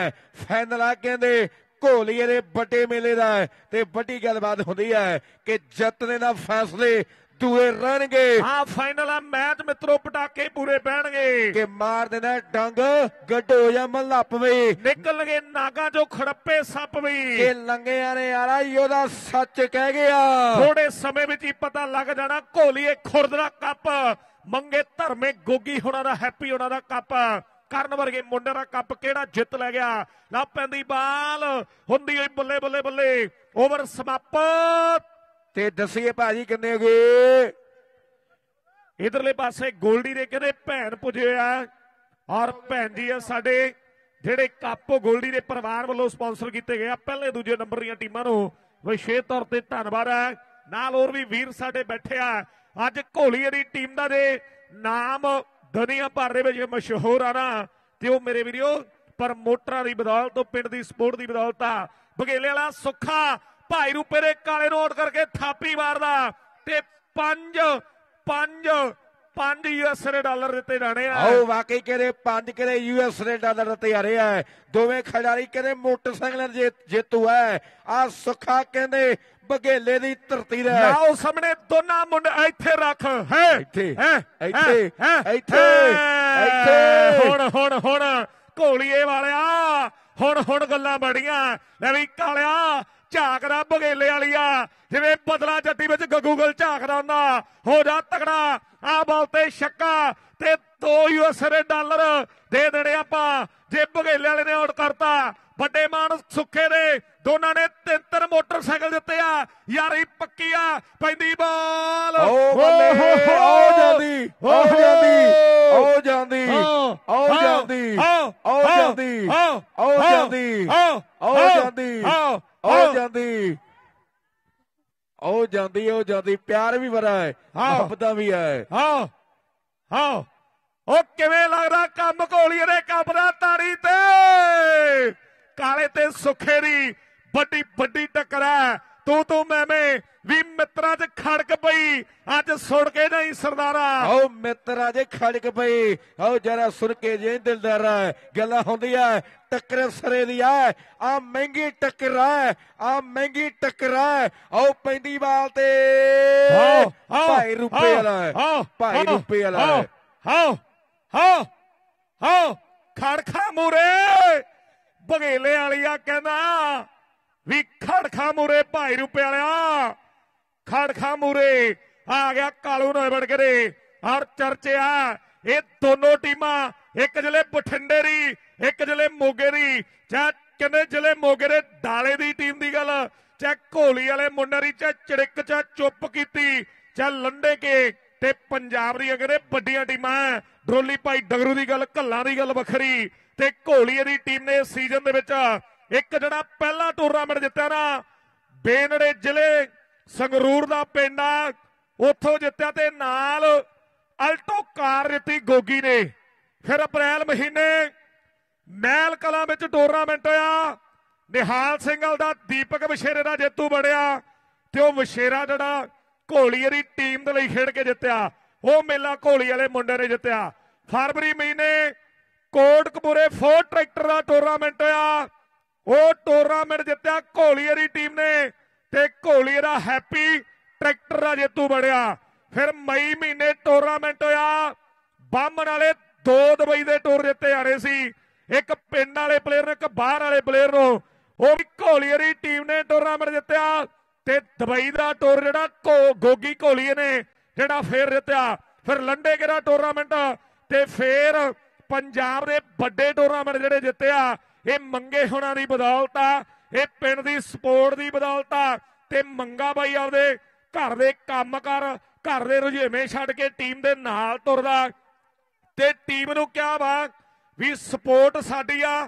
ਫੈਨਲਾ ਕਹਿੰਦੇ ਘੋਲੀਏ ਦੇ ਵੱਡੇ ਮੇਲੇ ਦਾ ਤੇ ਵੱਡੀ ਗੱਲਬਾਤ ਹੁੰਦੀ ਹੈ ਕਿ ਜੱਤਨੇ ਦਾ ਫੈਸਲੇ ਧੂਏ ਰਹਿਣਗੇ ਹਾਂ ਫਾਈਨਲ ਆ ਮੈਚ ਮਿੱਤਰੋ ਪਟਾਕੇ ਪੂਰੇ ਪੈਣਗੇ ਕਿ ਮਾਰ ਦੇਣਾ ਡੰਗ ਗੱਡੋ ਜਾਂ ਮੱਲਪ ਵੀ ਨਿਕਲਣਗੇ ਨਾਗਾ ਜੋ ਖੜੱਪੇ ਸੱਪ ਵੀ ਇਹ ਲੰਗੇ ਆਰੇ ਵਾਲਾ ਯੋਦਾ ਸੱਚ ਕਹਿ ਗਿਆ ਥੋੜੇ ਸਮੇਂ ਵਿੱਚ ਹੀ ਪਤਾ ਲੱਗ ਜਾਣਾ ਘੋਲੀਏ ਖੁਰਦਰਾ ਕੱਪ ਮੰਗੇ ਧਰਮੇ ਗੋਗੀ ਹੋਣਾ ਦਾ ਹੈਪੀ ਹੋਣਾ ਦਾ ਕੱਪ ਕਰਨ ਵਰਗੇ ਮੁੰਡੇ ਦਾ ਕੱਪ ਕਿਹੜਾ ਜਿੱਤ ਲੈ ਗਿਆ ਲਾ ਪੈਂਦੀ ਬਾਲ ਹੁੰਦੀ ਹੋਈ ਬੱਲੇ ਬੱਲੇ ਬੱਲੇ ਓਵਰ ਸਮਾਪਤ ਤੇ ਦੱਸੀਏ ਭਾਜੀ ਕਿੰਨੇ ਹੋ ਗਏ ਇਧਰਲੇ ਪਾਸੇ ਗੋਲਡੀ ਦੇ ਕਹਿੰਦੇ ਭੈਣ ਪੁੱਜੇ ਆ ਔਰ ਭੈਣ ਜੀ ਆ ਸਾਡੇ ਜਿਹੜੇ ਕਾਪੋ ਗੋਲਡੀ ਦੇ ਪਰਿਵਾਰ ਵੱਲੋਂ ਸਪਾਂਸਰ ਕੀਤੇ ਗਏ ਆ ਪਹਿਲੇ ਦੂਜੇ ਨੰਬਰ ਦੀਆਂ ਟੀਮਾਂ ਨੂੰ ਵਿਸ਼ੇਸ਼ ਤੌਰ ਤੇ ਧੰਨਵਾਦ ਹੈ ਨਾਲ ਹੋਰ ਵੀ ਵੀਰ ਸਾਡੇ ਬੈਠੇ ਆ ਅੱਜ ਘੋਲੀਏ ਦੀ ਟੀਮ ਦਾ ਦੇ ਨਾਮ ਦੁਨੀਆ ਭਰ ਦੇ ਵਿੱਚ ਮਸ਼ਹੂਰ ਆ ਨਾ ਤੇ ਉਹ ਮੇਰੇ ਵੀਰੋ ਪ੍ਰਮੋਟਰਾਂ ਦੀ ਬਦੌਲਤ ਤੋਂ ਪਿੰਡ ਦੀ ਸਪੋਰਟ ਦੀ ਬਦੌਲਤ ਆ ਬਗੇਲੇ ਵਾਲਾ ਸੁੱਖਾ ਭਾਈ ਰੂਪੇ ਦੇ ਕਾਲੇ ਨੋਟ ਕਰਕੇ ਥਾਪੀ ਮਾਰਦਾ ਤੇ 5 5 5 ਯੂਐਸ ਦੇ ਡਾਲਰ ਦਿੱਤੇ ਜਾਣੇ ਆ ਆਓ ਵਾਕਈ ਕਿਹੜੇ 5 ਕਿਹੜੇ ਯੂਐਸ ਦੇ ਡਾਲਰ ਦਿੱਤੇ ਜਾ ਰਹੇ ਆ ਦੋਵੇਂ ਖਿਡਾਰੀ ਕਹਿੰਦੇ ਮੋਟਰਸਾਈਕਲ ਜੇਤੂ ਹੈ ਆ ਸੁਖਾ ਕਹਿੰਦੇ ਬਗੇਲੇ ਦੀ ਧਰਤੀ ਦਾ ਲਾਓ ਸਾਹਮਣੇ ਦੋਨਾਂ ਮੁੰਡੇ ਇੱਥੇ ਰੱਖ ਹੈ ਇੱਥੇ ਹੈ ਇੱਥੇ ਇੱਥੇ ਇੱਥੇ ਹੁਣ ਹੁਣ ਹੁਣ ਘੋਲੀਏ ਵਾਲਿਆ ਹੁਣ ਹੁਣ ਗੱਲਾਂ ਬੜੀਆਂ ਲੈ ਵੀ ਕਾਲਿਆ ਝਾਕਦਾ ਬਗੇਲੇ ਵਾਲੀਆ ਜਿਵੇਂ ਬਦਲਾ ਜੱਟੀ ਵਿੱਚ ਗੱਗੂਗਲ ਝਾਕਦਾ ਹੁੰਦਾ ਹੋ ਜਾ ਤਕੜਾ ਆ ਬਾਲ ਤੇ ਛੱਕਾ ਤੇ 2 ਯੂਐਸਏ ਡਾਲਰ ਦੇ ਦੇਣੇ ਆਪਾਂ ਜੇ ਬਗੇਲੇ ਵਾਲੇ ਨੇ ਆਊਟ ਕਰਤਾ ਵੱਡੇ ਮਾਨ ਸੁੱਖੇ ਦੇ ਦੋਨਾਂ ਨੇ ਤਿੰਨ ਤਿੰਨ ਮੋਟਰਸਾਈਕਲ ਦਿੱਤੇ ਆ ਯਾਰੀ ਪੱਕੀ ਆ ਪੈਂਦੀ ਬਾਲ ਓ ਬੱਲੇ ਆਓ ਜਾਂਦੀ ਆਓ ਜਾਂਦੀ ਆਓ ਜਾਂਦੀ ਆਓ ਜਾਂਦੀ ਆਓ ਜਾਂਦੀ ਆਓ ਜਾਂਦੀ ਆਓ ਜਾਂਦੀ ਉਹ ਜਾਂਦੀ ਉਹ ਜਾਂਦੀ ਉਹ ਜਾਂਦੀ ਪਿਆਰ ਵੀ ਬੜਾ ਹੈ ਮੁਹੱਬਤਾਂ ਵੀ ਹੈ ਹਾਂ ਹਾਂ ਉਹ ਕਿਵੇਂ ਲੱਗਦਾ ਕੰਮ ਘੋਲੀਏ ਦੇ ਕਬਰਾਂ ਤਾੜੀ ਤੇ ਕਾਲੇ ਤੇ ਸੁਖੇ ਦੀ ਵੱਡੀ ਵੱਡੀ ਟੱਕਰ ਹੈ ਤੂੰ ਤੂੰ ਮੈਂ ਮੈਂ ਵੀ ਮਿੱਤਰਾਂ 'ਚ ਖੜਕ ਪਈ ਅੱਜ ਸੁਣ ਕੇ ਨਹੀਂ ਸਰਦਾਰਾ ਆਓ ਮਿੱਤਰਾਂ 'ਚ ਖੜਕ ਪਈ ਆਓ ਜਰਾ ਸੁਣ ਕੇ ਜੇ ਦਿਲਦਾਰਾ ਗੱਲਾਂ ਹੁੰਦੀਆਂ ਟੱਕਰ ਸਰੇ ਦੀ ਆ ਆ ਮਹਿੰਗੀ ਟੱਕਰ ਆ ਆ ਮਹਿੰਗੀ ਟੱਕਰ ਆ ਆਓ ਪੈਂਦੀ ਵਾਲ ਤੇ ਆਓ ਭਾਈ ਰੁਪਏ ਵਾਲਾ ਭਾਈ ਰੁਪਏ ਵਾਲਾ ਆਓ ਆਓ ਆਓ ਖੜਖਾ ਮੂਰੇ ਬਗੇਲੇ ਵਾਲੀਆ ਕਹਿੰਦਾ ਵੀ ਖੜਖਾ ਮੂਰੇ ਭਾਈ ਰੂਪੇ ਵਾਲਿਆ ਖੜਖਾ ਮੂਰੇ ਆ ਗਿਆ ਕਾਲੂ ਨਾਲ ਵੜ ਕੇ ਔਰ ਚਰਚਿਆ ਇਹ ਦੋਨੋਂ ਟੀਮਾਂ ਇੱਕ ਜ਼ਿਲ੍ਹੇ ਬਠਿੰਡੇ ਦੀ ਇੱਕ ਜ਼ਿਲ੍ਹੇ ਮੋਗੇ ਦੀ ਚਾਹ ਕਿੰਨੇ ਜ਼ਿਲ੍ਹੇ ਮੋਗੇ ਦੇ ਡਾਲੇ ਦੀ ਟੀਮ ਦੀ ਗੱਲ ਚਾਹ ਘੋਲੀ ਵਾਲੇ ਮੁੰਡੇ ਦੀ ਚਾਹ ਚੜਿਕ ਚਾਹ ਚੁੱਪ ਕੀਤੀ ਚਾਹ ਲੰਡੇ ਕੇ ਤੇ ਪੰਜਾਬ ਦੀਆਂ ਕਹਿੰਦੇ ਵੱਡੀਆਂ ਟੀਮਾਂ ਡਰੋਲੀ ਭਾਈ ਡਗਰੂ ਦੀ ਗੱਲ ਕੱਲਾਂ ਦੀ ਗੱਲ ਵੱਖਰੀ ਤੇ ਘੋਲੀਏ ਦੀ ਟੀਮ ਨੇ ਸੀਜ਼ਨ ਦੇ ਵਿੱਚ ਇੱਕ ਜਿਹੜਾ ਪਹਿਲਾ ਟੂਰਨਾਮੈਂਟ ਜਿੱਤਿਆ ਨਾ ਬੇਨੜੇ ਜ਼ਿਲ੍ਹੇ ਸੰਗਰੂਰ ਦਾ ਪਿੰਡਾ ਉੱਥੋਂ ਜਿੱਤਿਆ ਤੇ ਨਾਲ ਅਲਟੋ ਕਾਰ ਦਿੱਤੀ ਗੋਗੀ ਨੇ ਫਿਰ ਅਪ੍ਰੈਲ ਮਹੀਨੇ ਮਹਿਲ ਕਲਾ ਵਿੱਚ ਟੂਰਨਾਮੈਂਟ ਹੋਇਆ ਨਿਹਾਲ ਸਿੰਘਲ ਦਾ ਦੀਪਕ ਵਿਸ਼ੇਰੇ ਦਾ ਜੇਤੂ ਬਣਿਆ ਤੇ ਉਹ ਵਿਸ਼ੇਰਾ ਜਿਹੜਾ ਘੋਲੀਏ ਦੀ ਟੀਮ ਦੇ ਲਈ ਖੇਡ ਕੇ ਜਿੱਤਿਆ ਉਹ ਮੇਲਾ ਘੋਲੀ ਵਾਲੇ ਮੁੰਡੇ ਨੇ ਜਿੱਤਿਆ ਫਰਵਰੀ ਮਹੀਨੇ ਕੋਟਕਪੂਰੇ ਫੋਰ ਟਰੈਕਟਰ ਦਾ ਟੂਰਨਾਮੈਂਟ ਹੋਇਆ ਉਹ ਟੂਰਨਾਮੈਂਟ ਜਿੱਤਿਆ ਘੋਲੀਏਰੀ ਦੀ ਟੀਮ ਨੇ ਤੇ ਘੋਲੀਏ ਦਾ ਹੈਪੀ ਟਰੈਕਟਰ ਦਾ ਜੇਤੂ ਬੜਿਆ ਫਿਰ ਮਈ ਮਹੀਨੇ ਟੂਰਨਾਮੈਂਟ ਹੋਇਆ ਬਾਹਮਣ ਵਾਲੇ ਦੋ ਦੁਬਈ ਦੇ ਟੂਰ ਜਿੱਤੇ ਆਣੇ ਸੀ ਇੱਕ ਪਿੰਡ ਵਾਲੇ ਪਲੇਅਰ ਨੂੰ ਇੱਕ ਬਾਹਰ ਵਾਲੇ ਪਲੇਅਰ ਨੂੰ ਉਹ ਵੀ ਘੋਲੀਏ ਦੀ ਟੀਮ ਨੇ ਟੂਰਨਾਮੈਂਟ ਜਿੱਤਿਆ ਤੇ ਦੁਬਈ ਦਾ ਟੂਰ ਜਿਹੜਾ ਗੋਗੀ ਘੋਲੀਏ ਨੇ ਜਿਹੜਾ ਫੇਰ ਜਿੱਤਿਆ ਫਿਰ ਲੰਡੇ ਕਿਹੜਾ ਟੂਰਨਾਮੈਂਟ ਤੇ ਫੇਰ ਪੰਜਾਬ ਦੇ ਵੱਡੇ ਟੂਰਨਾਮੈਂਟ ਜਿਹੜੇ ਜਿੱਤਿਆ ਇਹ ਮੰਗੇ ਹੋਣਾ ਦੀ ਬਦੌਲਤ ਆ ਇਹ ਪਿੰਡ ਦੀ ਸਪੋਰਟ ਦੀ ਬਦੌਲਤ ਆ ਤੇ ਮੰਗਾ ਬਾਈ ਆਪਦੇ ਘਰ ਦੇ ਕੰਮ ਕਰ ਘਰ ਦੇ ਰੁਝੇਵੇਂ ਛੱਡ ਕੇ ਟੀਮ ਦੇ ਨਾਲ ਤੁਰਦਾ ਤੇ ਟੀਮ ਨੂੰ ਕਿਹਾ ਵਾ ਵੀ ਸਪੋਰਟ ਸਾਡੀ ਆ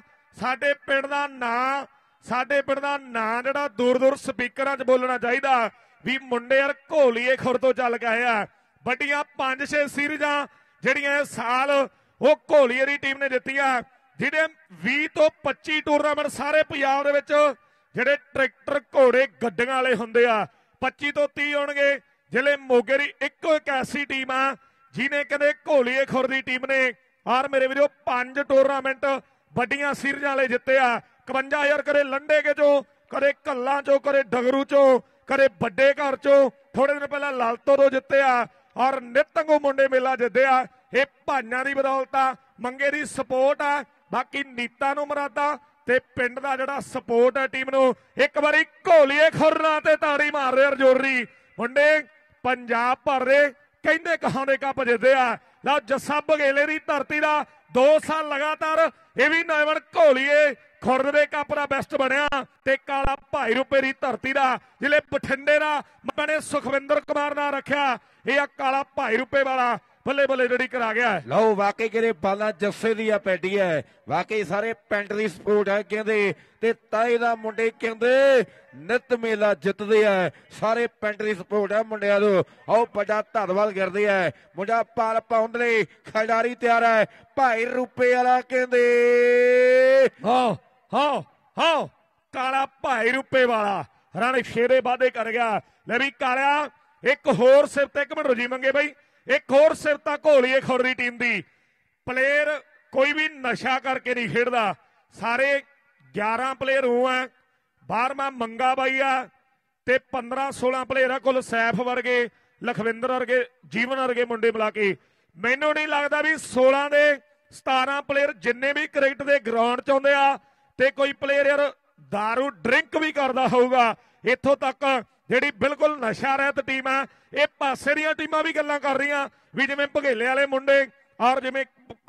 ਸਾਡੇ ਪਿੰਡ ਦਾ ਨਾਂ ਸਾਡੇ ਪਿੰਡ ਦਾ ਨਾਂ ਜਿਹੜਾ ਦੂਰ ਦੂਰ ਸਪੀਕਰਾਂ 'ਚ ਬੋਲਣਾ ਚਾਹੀਦਾ ਵੀ ਮੁੰਡੇ ਯਾਰ ਘੋਲੀਏ ਖੁਰ ਤੋਂ ਚੱਲ ਕੇ ਆ ਵੱਡੀਆਂ 5-6 ਸੀਰੀਜ਼ਾਂ ਜਿਹੜੀਆਂ ਇਹ ਸਾਲ ਉਹ ਘੋਲੀਏ ਦੀ ਟੀਮ ਨੇ ਦਿੱਤੀਆਂ ਜਿਹੜੇ 20 ਤੋਂ 25 ਟੂਰਨਾਮੈਂਟ ਸਾਰੇ ਪੰਜਾਬ ਦੇ ਵਿੱਚ ਜਿਹੜੇ ਟਰੈਕਟਰ ਘੋੜੇ ਗੱਡੀਆਂ ਵਾਲੇ ਹੁੰਦੇ ਆ 25 ਤੋਂ 30 ਹੋਣਗੇ ਜਿਲੇ ਮੋਗੇ ਦੀ ਇੱਕੋ ਇੱਕ ਐਸੀ ਟੀਮ ਆ ਜਿਨੇ ਕਦੇ ਘੋਲੀਏ ਖੁਰ ਦੀ ਟੀਮ ਨੇ ਔਰ ਮੇਰੇ ਵੀਰੋ ਪੰਜ ਟੂਰਨਾਮੈਂਟ ਵੱਡੀਆਂ ਸੀਰੀਜ਼ਾਂ ਵਾਲੇ ਜਿੱਤੇ ਆ 51000 ਕਰੇ ਲੰਡੇਗੇ ਚੋਂ ਕਰੇ ਕੱਲਾਂ ਚੋਂ ਕਰੇ ਡਗਰੂ ਚੋਂ ਕਰੇ ਵੱਡੇ ਘਰ ਚੋਂ ਥੋੜੇ ਦਿਨ ਪਹਿਲਾਂ ਲਾਲਤੋ ਤੋਂ ਜਿੱਤੇ ਆ ਔਰ ਨਿਤੰਗੋ ਮੁੰਡੇ ਮੇਲਾ ਜਿੱਤੇ ਆ ਇਹ ਭਾਈਆਂ ਦੀ ਬਦੌਲਤ ਆ ਮੰਗੇ ਦੀ ਸਪੋਰਟ ਆ ਬਾਕੀ ਨੀਤਾ ਨੂੰ ਮਰਾਤਾ ਤੇ ਪਿੰਡ ਦਾ ਜਿਹੜਾ ਸਪੋਰਟ ਹੈ ਟੀਮ ਨੂੰ ਇੱਕ ਵਾਰੀ ਘੋਲੀਏ ਖੁਰਨਾ ਤੇ ਤਾੜੀ ਮਾਰ ਰਿਹਾ ਰਜੋਰੀ ਮੁੰਡੇ ਪੰਜਾਬ ਭਰ ਦੇ ਕਹਿੰਦੇ ਕਹਾਣੇ ਕੱਪ ਜਿੱਦੇ ਆ ਲਓ ਜੱਸਾ ਬਗੇਲੇ ਦੀ ਧਰਤੀ ਦਾ 2 ਸਾਲ ਲਗਾਤਾਰ ਇਹ ਵੀ ਨਵਨ ਘੋਲੀਏ ਖੁਰਨ ਦੇ ਕੱਪ ਦਾ ਬੈਸਟ ਬਣਿਆ ਤੇ ਕਾਲਾ ਭਾਈ ਰੂਪੇ ਦੀ ਧਰਤੀ ਦਾ ਜਿਲੇ ਬਠਿੰਡੇ ਦਾ ਮਨੇ ਸੁਖਵਿੰਦਰ ਕੁਮਾਰ ਨਾਲ ਰੱਖਿਆ ਇਹ ਆ ਕਾਲਾ ਭਾਈ ਰੂਪੇ ਵਾਲਾ ਬੱਲੇ ਬੱਲੇ ਜਿਹੜੀ ਕਰਾ ਗਿਆ ਲਓ ਵਾਕਈ ਕਿਰੇ ਬਾਲਾ ਜੱਫੇ ਦੀ ਆ ਪੈਡੀ ਹੈ ਵਾਕਈ ਸਾਰੇ ਪਿੰਡ ਦੀ ਸਪੋਰਟ ਹੈ ਕਹਿੰਦੇ ਤੇ ਤਾਏ ਦਾ ਮੁੰਡੇ ਕਹਿੰਦੇ ਨਿਤ ਮੇਲਾ ਜਿੱਤਦੇ ਆ ਸਾਰੇ ਪਿੰਡ ਦੀ ਸਪੋਰਟ ਹੈ ਮੁੰਡਿਆਂ ਨੂੰ ਆਓ ਵੱਡਾ ਧੰਨਵਾਦ ਕਰਦੇ ਆ ਮੁੰਡਾ ਪਾਲ ਪਾਉਣ ਲਈ ਖਿਡਾਰੀ ਤਿਆਰ ਹੈ ਭਾਈ ਰੂਪੇ ਵਾਲਾ ਕਹਿੰਦੇ ਹਾਂ ਹਾਂ ਹਾਂ ਕਾਲਾ ਭਾਈ ਰੂਪੇ ਵਾਲਾ ਰਾਣੇ ਸ਼ੇਰੇ ਵਾਦੇ ਕਰ ਗਿਆ ਲੈ ਵੀ ਕਾਲਿਆ ਇੱਕ ਹੋਰ ਸਿਰ ਤੇ ਇੱਕ ਮਿੰਟ ਰੁਜੀ ਮੰਗੇ ਬਈ ਇੱਕ ਹੋਰ ਸਿਰਤਾ ਘੋਲੀਏ ਖੌਰੀ ਟੀਮ ਦੀ ਪਲੇਅਰ ਕੋਈ ਵੀ ਨਸ਼ਾ ਕਰਕੇ ਨਹੀਂ ਖੇਡਦਾ ਸਾਰੇ 11 ਪਲੇਅਰ ਹੋ ਆ 12ਵਾਂ ਮੰਗਾ ਬਾਈ ਆ ਤੇ 15 16 ਪਲੇਅਰ ਆ ਕੁੱਲ ਸੈਫ ਵਰਗੇ ਲਖਵਿੰਦਰ ਵਰਗੇ ਜੀਵਨ ਵਰਗੇ ਮੁੰਡੇ ਬੁਲਾ ਕੇ ਮੈਨੂੰ ਨਹੀਂ ਲੱਗਦਾ ਵੀ 16 ਦੇ 17 ਪਲੇਅਰ ਜਿੰਨੇ ਵੀ ਕ੍ਰਿਕਟ ਦੇ ਗਰਾਊਂਡ 'ਚ ਆਉਂਦੇ ਆ ਤੇ ਕੋਈ ਪਲੇਅਰ ਯਾਰ दारू ਡਰਿੰਕ ਵੀ ਕਰਦਾ ਹੋਊਗਾ ਇੱਥੋਂ ਤੱਕ ਜਿਹੜੀ ਬਿਲਕੁਲ ਨਸ਼ਾ ਰਹਿਤ ਟੀਮ ਹੈ ਇਹ ਪਾਸੇ ਦੀਆਂ ਟੀਮਾਂ ਵੀ ਗੱਲਾਂ ਕਰ ਰਹੀਆਂ ਵੀ ਜਿਵੇਂ ਭਗੇਲੇ ਵਾਲੇ ਮੁੰਡੇ ਔਰ ਜਿਵੇਂ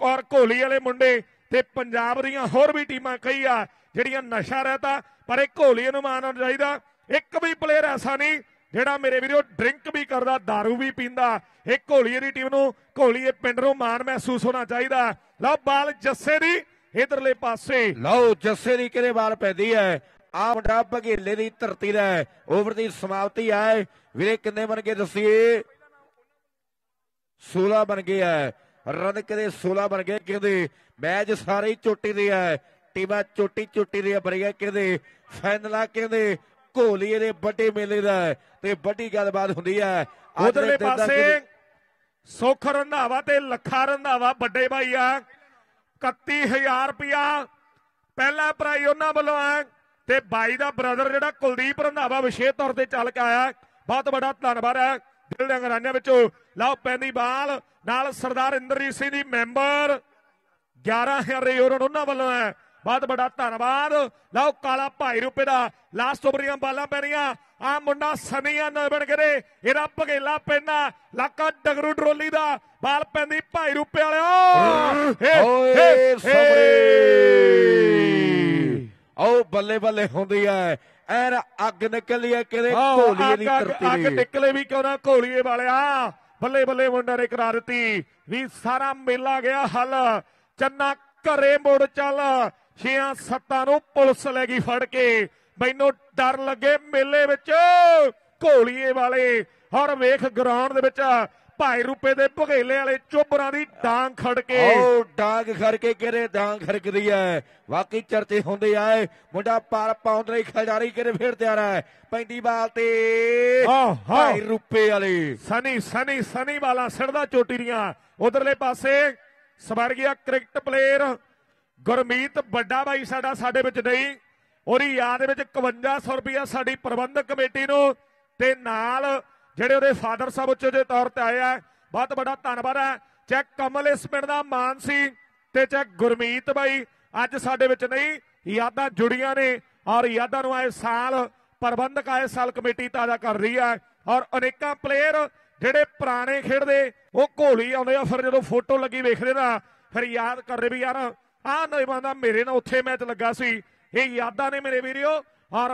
ਔਰ ਘੋਲੀ ਵਾਲੇ ਮੁੰਡੇ ਤੇ ਪੰਜਾਬ ਦੀਆਂ ਹੋਰ ਵੀ ਟੀਮਾਂ ਕਈ ਆ ਜਿਹੜੀਆਂ ਨਸ਼ਾ ਰਹਿਤਾ ਪਰ ਇਹ ਘੋਲੀ ਨੂੰ ਮਾਨਣਾ ਚਾਹੀਦਾ ਇੱਕ ਵੀ ਪਲੇਅਰ ਐਸਾ ਨਹੀਂ ਜਿਹੜਾ ਮੇਰੇ ਵੀਰੋ ਡਰਿੰਕ ਵੀ ਕਰਦਾ दारू ਵੀ ਪੀਂਦਾ ਇਹ ਘੋਲੀਏ ਦੀ ਟੀਮ ਨੂੰ ਘੋਲੀਏ ਪਿੰਡ ਨੂੰ ਮਾਣ ਮਹਿਸੂਸ ਹੋਣਾ ਚਾਹੀਦਾ ਲਓ ਬਾਲ ਜੱਸੇ ਦੀ ਇਧਰਲੇ ਪਾਸੇ ਲਓ ਜੱਸੇ ਦੀ ਕਿਹੜੇ ਬਾਲ ਪੈਂਦੀ ਹੈ ਆ ਮੁੰਡਾ ਭਗੇਲੇ ਦੀ ਧਰਤੀ ਦਾ ਓਵਰ ਦੀ ਸਮਾਪਤੀ ਆਏ ਵੀਰੇ ਕਿੰਨੇ ਬਣ ਗਏ ਦੱਸੀਏ 16 ਬਣ ਗਏ ਆ ਰਨ ਕਦੇ 16 ਬਣ ਗਏ ਕਹਿੰਦੇ ਮੈਚ ਸਾਰੇ ਹੀ ਚੋਟੀ ਦੇ ਆ ਟੀਮਾਂ ਚੋਟੀ ਚੋਟੀ ਦੇ ਬਰੀਆ ਕਹਿੰਦੇ ਫਾਈਨਲਾ ਕਹਿੰਦੇ ਘੋਲੀਏ ਦੇ ਵੱਡੇ ਮੇਲੇ ਦਾ ਤੇ ਵੱਡੀ ਗੱਲਬਾਤ ਹੁੰਦੀ ਹੈ ਉਧਰਲੇ ਪਾਸੇ ਸੁਖ ਰੰਧਾਵਾ ਤੇ ਲੱਖਾ ਰੰਧਾਵਾ ਵੱਡੇ ਭਾਈ ਆ 31000 ਰੁਪਿਆ ਪਹਿਲਾ ਪ੍ਰਾਈ ਉਹਨਾਂ ਵੱਲੋਂ ਆ ਤੇ ਬਾਈ ਦਾ ਬ੍ਰਦਰ ਜਿਹੜਾ ਕੁਲਦੀਪ ਰੰਧਾਵਾ ਵਿਸ਼ੇਸ਼ ਤੌਰ ਤੇ ਚੱਲ ਕੇ ਆਇਆ ਬਹੁਤ ਵੱਡਾ ਧੰਨਵਾਦ ਹੈ ਦਿਲ ਦੇ ਅੰਗਰਾਨਿਆਂ ਵਿੱਚੋਂ ਲਓ ਪੈਂਦੀ ਬਾਲ ਨਾਲ ਸਰਦਾਰ ਇੰਦਰਜੀਤ ਸਿੰਘ ਦੀ ਮੈਂਬਰ 11000 ਯੂਰੋ ਉਹਨਾਂ ਵੱਲੋਂ ਹੈ ਬਹੁਤ ਵੱਡਾ ਧੰਨਵਾਦ ਲਓ ਕਾਲਾ ਭਾਈ ਰੁਪਏ ਦਾ ਲਾਸਟ ਓਵਰ ਦੀਆਂ ਬਾਲਾਂ ਪੈਣੀਆਂ ਆ ਮੁੰਡਾ ਸਨੀਆ ਨਵਣ ਕਰੇ ਇਹਦਾ ਭਗੇਲਾ ਪੈਣਾ ਲੱਕਾ ਡਗਰੂ ਟਰੋਲੀ ਦਾ ਬਾਲ ਪੈਂਦੀ ਭਾਈ ਰੂਪੇ ਵਾਲਿਓ ਓਏ ਸਮਰੇ ਓ ਬੱਲੇ ਬੱਲੇ ਹੁੰਦੀ ਐ ਐਨ ਅੱਗ ਨਿਕਲੀ ਐ ਕਿਤੇ ਘੋਲੀਏ ਦੀ ਧਰਤੀ ਅੱਗ ਨਿਕਲੇ ਵੀ ਕਿਉਂ ਨਾ ਘੋਲੀਏ ਵਾਲਿਆ ਬੱਲੇ ਬੱਲੇ ਮੁੰਡਾ ਨੇ ਕਰਾ ਦਿੱਤੀ ਵੀ ਸਾਰਾ ਮੇਲਾ ਗਿਆ ਹੱਲ ਚੰਨਾ ਘਰੇ ਮੁੜ ਚੱਲ ਛਿਆਂ ਸੱਤਾਂ ਨੂੰ ਪੁਲਿਸ ਲੈ ਗਈ ਫੜ ਕੇ ਮੈਨੂੰ ਡਰ ਲੱਗੇ ਮੇਲੇ ਵਿੱਚ ਘੋਲੀਏ ਵਾਲੇ ਔਰ ਵੇਖ ਗਰਾਊਂਡ ਦੇ ਵਿੱਚ ਭਾਈ ਰੂਪੇ ਦੇ ਭਗੇਲੇ ਵਾਲੇ ਚੋਬਰਾਂ ਦੀ ਡਾਂਗ ਖੜ ਕੇ ਓ ਡਾਂਗ ਖੜ ਕੇ ਕਿਰੇ ਡਾਂਗ ਖੜਕਦੀ ਐ ਵਾਕੀ ਚਰਚੇ ਹੁੰਦੇ ਆਏ ਮੁੰਡਾ ਪਾਰ ਪਾਉਂਦ ਲਈ ਖਿਡਾਰੀ ਕਿਰੇ ਫੇਰ ਤਿਆਰ ਐ ਪੈਂਦੀ ਬਾਲ ਤੇ ਭਾਈ ਰੂਪੇ ਵਾਲੇ ਸਨੀ ਸਨੀ ਸਨੀ ਵਾਲਾ ਸਿਰਦਾ ਚੋਟੀ ਦੀਆਂ ਉਧਰਲੇ ਪਾਸੇ ਸਵਰਗਿਆ ਕ੍ਰਿਕਟ ਪਲੇਅਰ ਗੁਰਮੀਤ ਵੱਡਾ ਬਾਈ ਸਾਡਾ ਸਾਡੇ ਵਿੱਚ ਨਹੀਂ ਉਹਦੀ ਯਾਦ ਵਿੱਚ 5100 ਰੁਪਏ ਸਾਡੀ ਪ੍ਰਬੰਧਕ ਕਮੇਟੀ ਨੂੰ ਤੇ ਨਾਲ ਜਿਹੜੇ ਉਹਦੇ ਫਾਦਰ ਸਾਹਿਬ ਉੱਚੇ ਦੇ ਤੌਰ ਤੇ ਆਏ ਆ ਬਹੁਤ ਬੜਾ ਧੰਨਵਾਦ ਹੈ ਚੈੱਕ ਕਮਲ ਇਸ ਪਿੰਡ ਦਾ ਮਾਨ ਸੀ ਤੇ ਚੈੱਕ ਗੁਰਮੀਤ ਬਾਈ ਅੱਜ ਸਾਡੇ ਵਿੱਚ ਨਹੀਂ ਯਾਦਾਂ ਜੁੜੀਆਂ ਨੇ ਔਰ ਯਾਦਾਂ ਨੂੰ ਆਏ ਸਾਲ ਪ੍ਰਬੰਧਕ ਆਏ ਸਾਲ ਕਮੇਟੀ ਤਾਜ਼ਾ ਕਰ ਰਹੀ ਹੈ ਔਰ ਅਨੇਕਾਂ ਪਲੇਅਰ ਜਿਹੜੇ ਪੁਰਾਣੇ ਖੇਡਦੇ ਉਹ ਘੋਲੀ ਆਉਂਦੇ ਆ ਫਿਰ ਜਦੋਂ ਫੋਟੋ ਲੱਗੀ ਵੇਖਦੇ ਨਾ ਫਿਰ ਯਾਦ ਕਰਦੇ ਵੀ ਯਾਰ ਆਹ ਨੌਜਵਾਨ ਦਾ ਮੇਰੇ ਨਾਲ ਉੱਥੇ ਮੈਚ ਲੱਗਾ ਸੀ ਇਹ ਯਾਦਾਂ ਨੇ ਮੇਰੇ ਵੀਰਿਓ ਔਰ